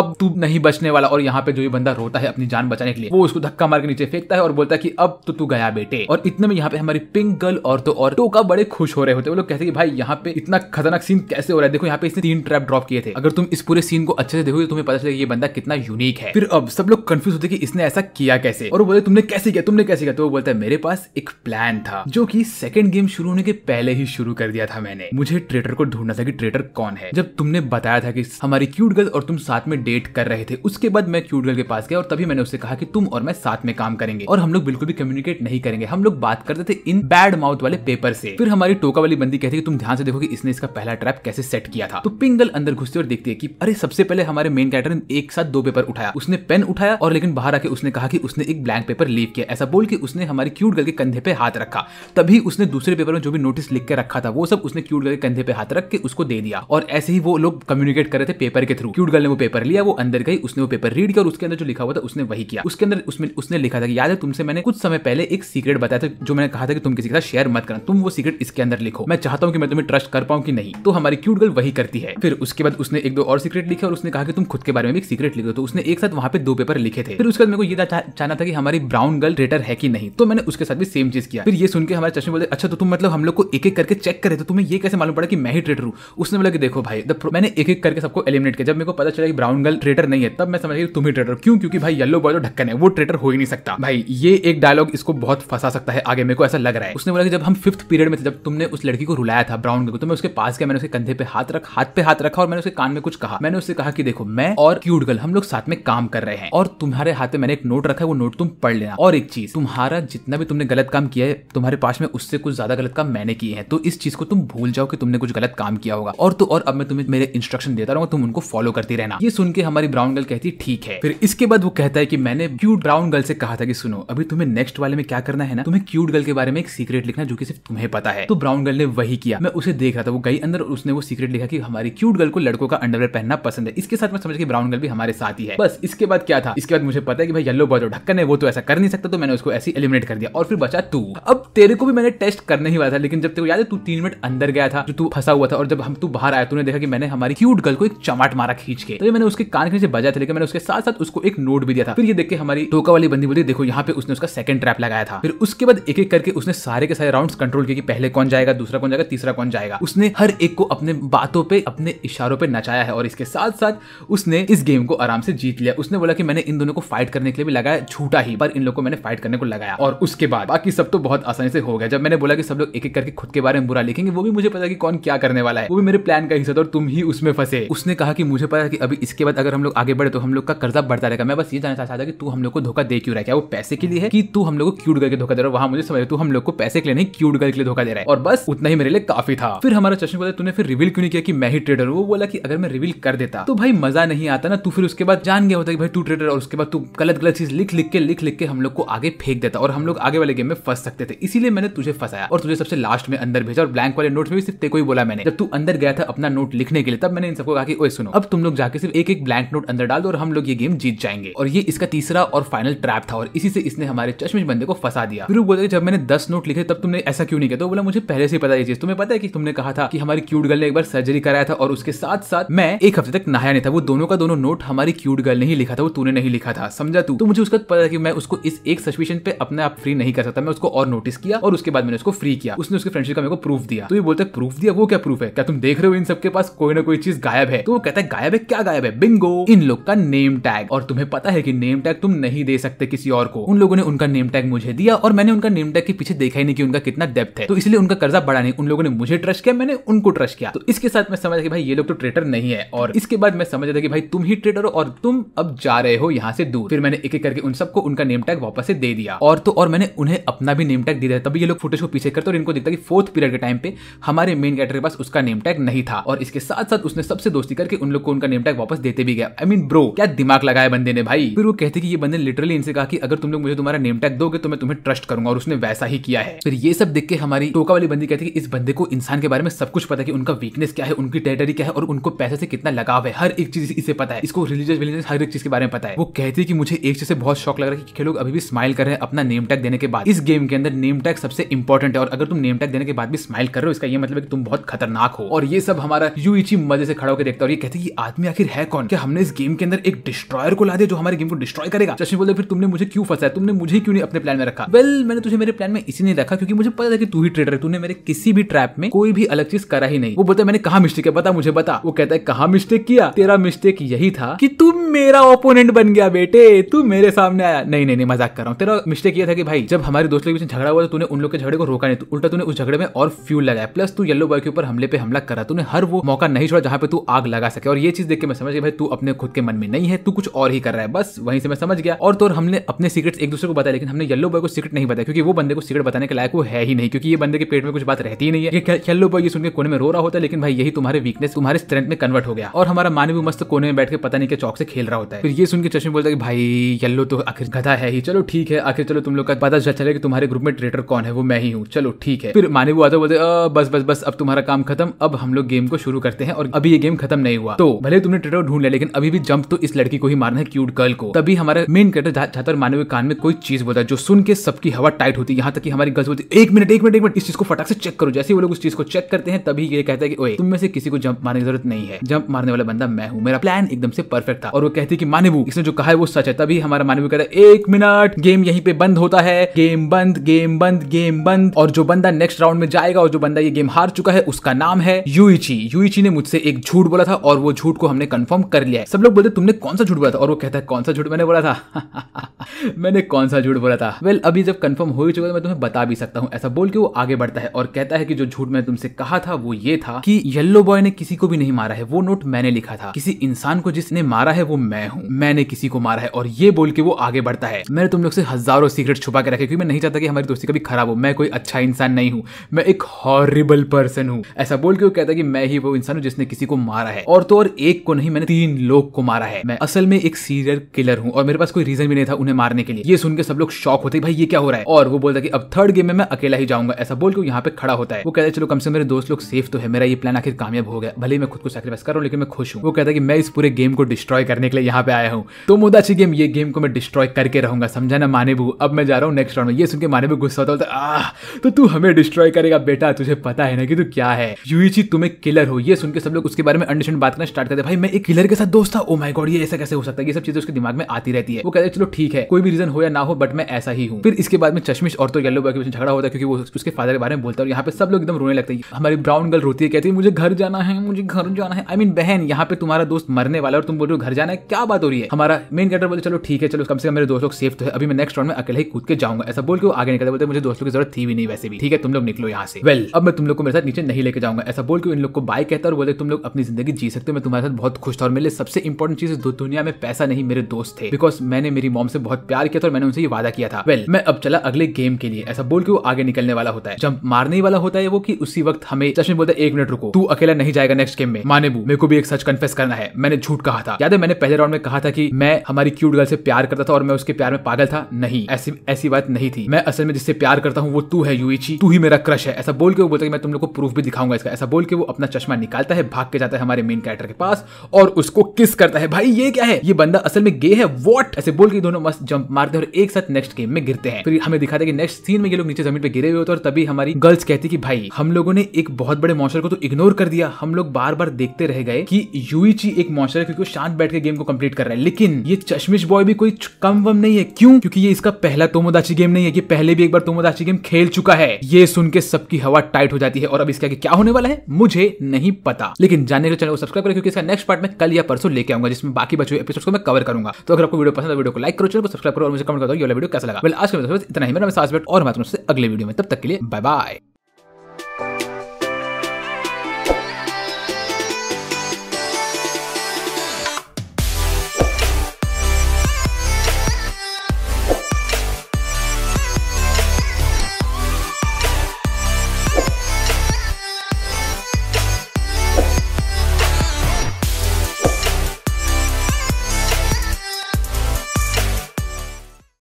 अब तू नहीं बचने वाला और यहाँ पे जो भी बंदा रोता है अपनी जान बचाने के लिए वो उसको धक्का मार के नीचे फेंकता है और बोलता है कि अब तो तू गया बेटे और इतने में यहाँ पे हमारी पिंक गर्ल और तो और टोका बड़े खुश हो रहे होते वो लोग कहते कि भाई यहाँ पे इतना खतरनाक सीन कैसे हो रहा है देखो यहाँ पे इसने तीन ट्रैप ड्रॉप किए थे अगर तुम इस पूरे सीन को अच्छे से देखोगे तुम्हें पता चलेगा ये बंदा कितना यूनिक है फिर अब सब लोग कंफ्यूज होते कि इसने ऐसा किया कैसे और बोले तुमने कैसे किया तुमने कैसे किया तो वो बोलता है मेरे पास एक प्लान था जो की सेकंड गेम शुरू होने के पहले ही शुरू कर दिया था मैंने मुझे ट्रेटर को ढूंढना था कि ट्रेटर कौन है जब तुमने बताया था कि हमारी क्यूट गर्ल और तुम साथ में डेट कर रहे थे उसके बाद मैं क्यूट गर्ल के पास गया और तभी मैंने उससे कहा कि तुम और मैं साथ में काम करेंगे और हम लोग बिल्कुल भी कम्युनिकेट नहीं करेंगे हम लोग बात करते थे इन बैड माउथ वाले पेपर से से फिर हमारी टोका वाली बंदी कहती है तुम ध्यान से देखो कि इसने इसका पहला ट्रैप कैसे सेट किया था तो पिंग अंदर घुसते और देखती है कि अरे सबसे पहले हमारे मेन कैरेक्टर ने एक साथ दो पेपर उठाया उसने पेन उठाया और लेकिन बाहर आके उसने कहा कि उसने एक ब्लैंक पेपर लीव किया ऐसा बोल के उसने हमारी क्यूट गर्ल के कंधे पे हाथ रखा तभी उसने दूसरे पेपर में जो भी नोटिस लिख के रखा था वो सब उसने क्यूट गर्ल के कंधे पे हाथ रख के उसको दे दिया और ऐसे ही वो लोग कम्युनिकेट कर रहे थे पेपर के थ्रू क्यूट गर्ल ने वो पेपर लिया वो अंदर गई उसने वो पेपर रीड किया और उसके अंदर जो लिखा हुआ था उसने वही किया उसके अंदर उसमें उसने लिखा था कि याद है तुमसे मैंने कुछ समय पहले एक सीक्रेट बताया था जो मैंने कहा था कि तुम किसी के साथ शेयर मत करना तुम वो सीक्रेट इसके अंदर लिखो मैं चाहता हूँ कि मैं तुम्हें ट्रस्ट कर पाऊँ कि नहीं तो हमारी क्यूट गर्ल वही करती है फिर उसके बाद उसने एक दो और सीक्रेट लिखे और उसने कहा कि तुम खुद के बारे में भी सीक्रेट लिखो तो उसने एक साथ वहाँ पे दो पेपर लिखे थे फिर उसके बाद मेरे को ये चाहना था कि हमारी ब्राउन गर्ल रेटर है कि नहीं तो मैंने उसके साथ भी सेम चीज किया फिर ये सुनकर हमारे चश्मे बोले अच्छा तो तुम मतलब हम लोग को एक एक करके चेक करे तो तुम्हें ये कैसे मालूम पड़ा कि मैं ही ट्रेटर हूँ उसने बोला कि देखो भाई मैंने एक एक करके सबको एलिमिनेट किया जब मेरे को पता चला कि ब्राउन गर्ल ट्रेटर नहीं है तब मैं समझ गया तुम ही ट्रेटर क्यों क्योंकि भाई येलो बॉय तो ढक्कन है वो ट्रेटर हो ही नहीं सकता भाई ये एक डायलॉग इसको बहुत फंसा सकता है आगे मेरे को ऐसा लग रहा है उसने बोला कि जब हम फिफ्थ पीरियड पेड़ में थे जब तुमने उस लड़की को रुलाया था ब्राउन को तो मैं उसके पास गया मैंने उसके कंधे पे हाथ रख हाथ पे हाथ रखा और मैंने उसके कान में कुछ कहा मैंने उससे कहा कि देखो मैं और क्यूट गर्ल हम लोग साथ में काम कर रहे हैं और तुम्हारे हाथ में मैंने एक नोट रखा है वो नोट तुम पढ़ लेना और एक चीज तुम्हारा जितना भी तुमने गलत काम किया है तुम्हारे पास में उससे कुछ ज्यादा गलत काम मैंने किए हैं तो इस चीज को तुम भूल जाओ कि तुमने कुछ गलत काम किया होगा और तो और अब मैं तुम्हें मेरे इंस्ट्रक्शन देता रहूंगा तुम उनको फॉलो करती रहना ये सुन के हमारी ब्राउन गर्ल कहती ठीक है फिर इसके बाद वो कहता है कि मैंने क्यूट ब्राउन गर्ल से कहा था कि सुनो अभी तुम्हें नेक्स्ट वाले में क्या करना है ना तुम्हें क्यूट गर्ल के बारे में एक सीक्रेट लिखना जो कि सिर्फ तुम्हें पता है तो ब्राउन गर्ल ने वही किया मैं उसे देख रहा था वो गई अंदर और उसने वो सीक्रेट लिखा कि हमारी क्यूट गर्ल को लड़कों का अंडरवेयर पहनना पसंद है इसके साथ मैं समझ गई ब्राउन गर्ल भी हमारे साथ ही है बस इसके बाद क्या था इसके बाद मुझे पता है कि भाई येलो बॉय जो ढक्कन है वो तो ऐसा कर नहीं सकता तो मैंने उसको ऐसे एलिमिनेट कर दिया और फिर बचा तू अब तेरे को भी मैंने टेस्ट करने ही वाला था लेकिन जब तेरे को याद है तू तीन मिनट अंदर गया था जो तू फंसा हुआ था और जब हम तू बाहर आया तूने देखा कि मैंने हमारी क्यूट गर्ल को एक चमाट मारा खींच के तो मैंने उसके कान के से बजा था लेकिन मैंने उसके साथ साथ उसको एक नोट भी दिया था फिर ये देख के हमारी टोका वाली बंदी बोली देखो यहाँ पे उसने उसका सेकंड ट्रैप लगाया था फिर उसके बाद एक एक करके उसने सारे के सारे राउंड कंट्रोल किए पहले कौन जाएगा दूसरा कौन जाएगा तीसरा कौन जाएगा उसने हर एक को अपने बातों पे अपने इशारों पे नचाया है और इसके साथ साथ उसने इस गेम को आराम से जीत लिया उसने बोला कि मैंने इन दोनों को फाइट करने के लिए भी लगाया झूठा ही पर इन लोग को मैंने फाइट करने को लगाया और उसके बाद बाकी सब तो बहुत आसानी से हो गया जब मैंने बोला कि सब लोग एक एक करके खुद के बारे में बुरा लिखेंगे वो भी मुझे पता कि कौन क्या करने वाला है वो भी मेरे प्लान का हिस्सा था और तुम ही उसमें फंसे उसने कहा कि मुझे पता कि अभी इसके बाद अगर हम लोग आगे बढ़े तो हम लोग का कर्जा बढ़ता रहेगा मैं बस ये जानना चाहता था कि तू हम लोग को धोखा दे क्यों रहा क्या वो पैसे के लिए है कि तू हम लोग को क्यूट करके धोखा दे रहा वहां मुझे समझ तू हम लोग को पैसे के लिए नहीं क्यूट करके धोखा धोखा दे रहा है और बस उतना ही मेरे लिए काफी था फिर हमारा चश्मे बोला तूने फिर रिवील क्यों नहीं किया कि मैं ही ट्रेडर हूँ वो बोला कि अगर मैं रिवील कर देता तो भाई मजा नहीं आता ना तू फिर उसके बाद जान गया होता कि भाई तू ट्रेडर और उसके बाद तू गलत गलत चीज लिख लिख के लिख लिख के हम लोग को आगे फेंक देता और हम लोग आगे वाले गेम में फंस सकते थे इसीलिए मैंने तुझे फंसाया और तुझे सबसे लास्ट में अंदर भेजा और ब्लैंक वाले नोट में भी सिर्फ तेको ही बोला मैंने जब तू अंदर गया था अपना नोट लिखने के लिए तब मैंने इन सबको कहा कि ओए सुनो अब तुम लोग जाके सिर्फ एक एक ब्लैंक नोट अंदर डाल दो और हम लोग ये गेम जीत जाएंगे और ये इसका तीसरा और फाइनल ट्रैप था और इसी से इसने हमारे चश्मे बंदे को फंसा दिया फिर बोलते जब मैंने दस नोट लिखे तब तुमने ऐसा क्यों नहीं किया तो वो बोला मुझे पहले से पता ये चीज तुम्हें पता है कि तुमने कहा था कि हमारी क्यूट गर्ल ने एक बार सर्जरी कराया था और उसके साथ साथ मैं एक हफ्ते तक नहाया नहीं था वो दोनों का दोनों नोट हमारी क्यूट गर्ल ने ही लिखा था वो तूने नहीं लिखा था समझा तू तो मुझे उसका पता था कि मैं उसको इस एक सस्पेशन पे अपने आप फ्री नहीं कर सकता मैं उसको और नोटिस किया और उसके बाद मैंने उसको फ्री किया उसने उसके फ्रेंडशिप का मेरे को प्रूफ दिया तो ये बोलते प्रूफ दिया वो क्या प्रूफ है क्या तुम देख रहे हो इन सबके पास कोई ना कोई चीज गायब है तो वो कहता है गायब है क्या गायब है बिंगो इन लोग का नेम टैग और तुम्हें पता है कि नेम टैग तुम नहीं दे सकते किसी और को उन लोगों ने उनका नेम टैग मुझे दिया और मैंने उनका नेम टैग के पीछे देखा ही नहीं कि उनका कितना डेप्थ है तो इसलिए उनका कर्जा बढ़ा नहीं उन लोगों ने मुझे ट्रस्ट किया मैंने उनको ट्रस्ट किया तो इसके साथ मैं समझा कि भाई ये लोग तो ट्रेडर नहीं है और इसके बाद मैं समझ था कि भाई तुम ही ट्रेडर हो और तुम अब जा रहे हो यहाँ से दूर फिर मैंने एक एक करके उन सबको उनका नेम टैग वापस से दे दिया और तो और मैंने उन्हें अपना भी नेम टैग दे दिया तभी ये लोग फुटेज को पीछे करते और इनको देखता कि फोर्थ पीरियड के टाइम पे हमारे मेन कैटर के पास उसका नेम टैग नहीं था और इसके साथ साथ उसने सबसे दोस्ती करके उन लोग को उनका नेम टैग वापस देते भी गया आई मीन ब्रो क्या दिमाग लगाया बंदे ने भाई फिर वो कहते कि ये बंदे लिटरली इनसे कहा कि अगर तुम लोग मुझे तुम्हारा नेम टैग दोगे तो मैं तुम्हें ट्रस्ट करूंगा और उसने वैसा ही किया है फिर ये सब देख के हमारे हमारी टोका वाली बंदी कहती है कि इस बंदे को इंसान के बारे में सब कुछ पता है कि उनका वीकनेस क्या है उनकी टेरिटरी क्या है और उनको पैसे से कितना लगाव है हर एक चीज इसे पता है इसको रिलीजियस विलीजियस हर एक चीज के बारे में पता है वो कहती है कि मुझे एक चीज से बहुत शौक लग रहा है कि लोग अभी भी स्माइल कर रहे हैं अपना नेम टैग देने के बाद इस गेम के अंदर नेम टैग सबसे इंपॉर्टेंट है और अगर तुम नेम टैग देने के बाद भी स्माइल कर रहे हो इसका यह मतलब कि तुम बहुत खतरनाक हो और ये सब हमारा यू इची मजे से खड़ा होकर देखता है और ये कहते हैं आदमी आखिर है कौन क्या हमने इस गेम के अंदर एक डिस्ट्रॉयर को ला दिया जो हमारे गेम को डिस्ट्रॉय करेगा चश्मी बोले फिर तुमने मुझे क्यों फंसा है तुमने मुझे क्यों नहीं अपने प्लान में रखा वेल मैंने तुझे मेरे प्लान में इसी नहीं रखा क्योंकि मुझे पता था कि तू भी ट्रेडर है तूने मेरे किसी भी ट्रैप में कोई भी अलग चीज करा ही नहीं वो बोलता है मैंने कहा मिस्टेक है बता मुझे बता वो कहता है कहा मिस्टेक किया तेरा मिस्टेक यही था कि तू मेरा ओपोनेंट बन गया बेटे तू मेरे सामने आया नहीं नहीं नहीं मजाक कर रहा हूँ तेरा मिस्टेक यह था कि भाई जब हमारे दोस्तों के बीच झगड़ा हुआ तो तूने उन लोग के झगड़े को रोका नहीं तो उल्टा तूने उस झगड़े में और फ्यूल लगाया प्लस तू येलो बॉय के ऊपर हमले पे हमला करा तूने हर वो मौका नहीं छोड़ा जहां पे तू आग लगा सके और ये चीज देख के मैं समझ गया भाई तू अपने खुद के मन में नहीं है तू कुछ और ही कर रहा है बस वहीं से मैं समझ गया और तो हमने अपने सीक्रेट एक दूसरे को बताया लेकिन हमने येलो बॉय को सीक्रेट नहीं बताया क्योंकि वो बंदे को सीक्रेट बताने के लायक वो है ही नहीं क्योंकि ये बंदे के पेट में कुछ बात रहती ही नहीं है ये खेलो बॉय ये सुनकर कोने में रो रहा होता है लेकिन भाई यही तुम्हारे वीकनेस तुम्हारे स्ट्रेंथ में कन्वर्ट हो गया और हमारा मानव मस्त कोने में बैठ के पता नहीं क्या चौक से खेल रहा होता है फिर ये सुनकर चश्मे बोलता है भाई येल्लो तो आखिर गधा है ही चलो ठीक है आखिर चलो तुम लोग का पता चले कि तुम्हारे ग्रुप में ट्रेटर कौन है वो मैं ही हूँ चलो ठीक है फिर मानव आता बोलते बस बस बस अब तुम्हारा काम खत्म अब हम लोग गेम को शुरू करते हैं और अभी ये गेम खत्म नहीं हुआ तो भले तुमने ट्रेटर ढूंढ लिया लेकिन अभी भी जंप तो इस लड़की को ही मारना है क्यूट गर्ल को तभी हमारा मेन कैरेक्टर छात्र मानव कान में कोई चीज बोलता है जो सुन के सबकी हवा टाइट होती है यहाँ तक कि हमारी गर्ल्स बोलती एक मिनट एक मिनट एक मिनट बट इस चीज को फटाक से चेक करो जैसे वो लोग उस चीज को चेक करते हैं तभी ये कहता है कि ओए तुम में से किसी को जंप मारने की जरूरत नहीं है जंप मारने वाला बंदा मैं हूँ मेरा प्लान एकदम से परफेक्ट था और वो कहती है कि मानेबू इसने जो कहा है वो सच है तभी हमारा मानेबू कहता है एक मिनट गेम यहीं पे बंद होता है गेम बंद गेम बंद गेम बंद और जो बंदा नेक्स्ट राउंड में जाएगा और जो बंदा ये गेम हार चुका है उसका नाम है यूईची यूईची ने मुझसे एक झूठ बोला था और वो झूठ को हमने कंफर्म कर लिया है सब लोग बोलते तुमने कौन सा झूठ बोला था और वो कहता है कौन सा झूठ मैंने बोला था मैंने कौन सा झूठ बोला था वेल well, अभी जब कंफर्म हो ही चुका तो मैं तुम्हें बता भी सकता हूँ ऐसा बोल के वो आगे बढ़ता है और कहता है कि जो झूठ मैंने तुमसे कहा था वो ये था कि येल्लो बॉय ने किसी को भी नहीं मारा है वो नोट मैंने लिखा था किसी इंसान को जिसने मारा है वो मैं हूँ मैंने किसी को मारा है और ये बोल के वो आगे बढ़ता है मैंने तुम लोग से हजारों सीक्रेट छुपा के रखे क्योंकि मैं नहीं चाहता कि हमारी दोस्ती कभी खराब हो मैं कोई अच्छा इंसान नहीं हूँ मैं एक हॉरिबल पर्सन हूँ ऐसा बोल के वो कहता है कि मैं ही वो इंसान हूँ जिसने किसी को मारा है और तो और एक को नहीं मैंने तीन लोग को मारा है मैं असल में एक सीरियल किलर हूँ और मेरे पास कोई रीजन भी नहीं था उन्हें मारने के लिए ये सुन के सब लोग शौक होते भाई ये क्या हो रहा है और वो बोलता कि अब थर्ड गेम में मैं अकेला ही जाऊंगा ऐसा बोल के यहाँ पे खड़ा होता है वो कहता है चलो कम से मेरे दोस्त लोग सेफ तो है मेरा ये प्लान आखिर कामयाब हो गया भले मैं खुद को सेक्रीफाइस कर रहा हूँ लेकिन मैं खुश हूँ वो कहता है कि मैं इस पूरे गेम को डिस्ट्रॉय करने के लिए यहाँ पे आया हूँ तो मुद्दा अच्छी गेम ये गेम को मैं डिस्ट्रॉय करके रहूंगा समझा ना मानेबू अब मैं जा रहा हूँ नेक्स्ट राउंड में ये सुनकर के मानेबू गुस्सा होता है आह तो तू हमें डिस्ट्रॉय करेगा बेटा तुझे पता है ना कि तू क्या है यूईची तुम्हें किलर हो ये सुनकर सब लोग उसके बारे में अंडरस्टैंड बात करना स्टार्ट करते भाई मैं एक किलर के साथ दोस्त था ओ माय गॉड ये ऐसा कैसे हो सकता है ये सब चीजें उसके दिमाग में आती रहती है वो कहते हैं चलो ठीक है कोई भी रीजन हो या ना हो बट मैं ऐसा ही हूँ फिर इसके बाद में चश्मिश और तो येलो बॉय के बीच झगड़ा होता है क्योंकि वो उसके फादर के बारे में बोलता है और यहाँ पे सब लोग एकदम रोने लगते हैं हमारी ब्राउन गर्ल रोती है कहती है मुझे घर जाना है मुझे घर जाना है आई I मीन mean, बहन यहाँ पे तुम्हारा दोस्त मरने वाला है और तुम बोल रहे हो घर जाना है क्या बात हो रही है हमारा मेन कैरेक्टर बोलते चलो ठीक है चलो कम से कम मेरे दोस्त लोग सेफ तो है अभी मैं नेक्स्ट राउंड में अकेले ही कूद के जाऊंगा ऐसा बोल के आगे निकलते बोलते मुझे दोस्तों की जरूरत थी भी नहीं वैसे भी ठीक है तुम लोग निकलो यहाँ से वेल अब मैं तुम लोग को मेरे साथ नीचे नहीं लेके जाऊंगा ऐसा बोल के इन लोग को बाय कहता और बोले तुम लोग अपनी जिंदगी जी सकते हो मैं तुम्हारे साथ बहुत खुश था और मेरे सबसे इंपॉर्टेंट चीज दुनिया में पैसा नहीं मेरे दोस्त थे बिकॉज मैंने मेरी मॉम से बहुत प्यार किया था और मैंने उनसे ये वादा किया था वेल मैं अब चला अगले गेम के लिए ऐसा बोल के वो आगे निकलने वाला होता है होता है जब मारने ही वाला होता है वो कि उसी वक्त हमें चश्मे बोलता है एक मिनट रुको तू अकेला नहीं जाएगा नेक्स्ट गेम में माने मेरे को भी एक सच कन्फेस करना है मैंने झूठ कहा था याद है मैंने पहले राउंड में कहा था कि मैं हमारी क्यूट गर्ल से प्यार करता था और मैं उसके प्यार में पागल था नहीं ऐसी ऐसी बात नहीं थी मैं असल में जिससे प्यार करता हूँ वो तू है यूईची तू ही मेरा क्रश है ऐसा बोल के वो बोलता है मैं तुम लोग को प्रूफ भी दिखाऊंगा इसका ऐसा बोल के वो अपना चश्मा निकालता है भाग के जाता है हमारे मेन कैरेक्टर के पास और उसको किस करता है भाई ये क्या है ये बंदा असल में गे है वॉट ऐसे बोल के दोनों मस्त जंप मारते हैं और एक साथ नेक्स्ट गेम में गिरते हैं फिर हमें दिखाते हैं कि नेक्स्ट सीन में ये लोग नीचे जमीन पर गिरे हुए होते हैं और तभी हमारी गर्ल्स कहती कि भाई हम लोगों ने एक बहुत बड़े मॉन्स्टर को तो इग्नोर कर दिया हम लोग बार बार देखते रह गए कि यूईची एक मॉन्स्टर है क्योंकि शांत बैठ के गेम को कंप्लीट कर रहा है लेकिन ये चश्मिश बॉय भी कोई कम वम नहीं है क्यों क्योंकि ये इसका पहला तोमोदाची गेम नहीं है ये पहले भी एक बार तोमोदाची गेम खेल चुका है ये सुन के सबकी हवा टाइट हो जाती है और अब इसके आगे क्या होने वाला है मुझे नहीं पता लेकिन जानने के चैनल को सब्सक्राइब करें क्योंकि इसका नेक्स्ट पार्ट में कल या परसों लेके आऊंगा जिसमें बाकी बचे हुए एपिसोड को मैं कवर करूंगा तो अगर आपको वीडियो पसंद है वीडियो को लाइक करो चैनल को सब्सक्राइब करो और मुझे कमेंट करो ये वाला वीडियो कैसा लगा वेल आज के इतना ही मेरा मैं सास बैठ और मैं तुमसे अगले वीडियो में तब तक के लिए Bye bye.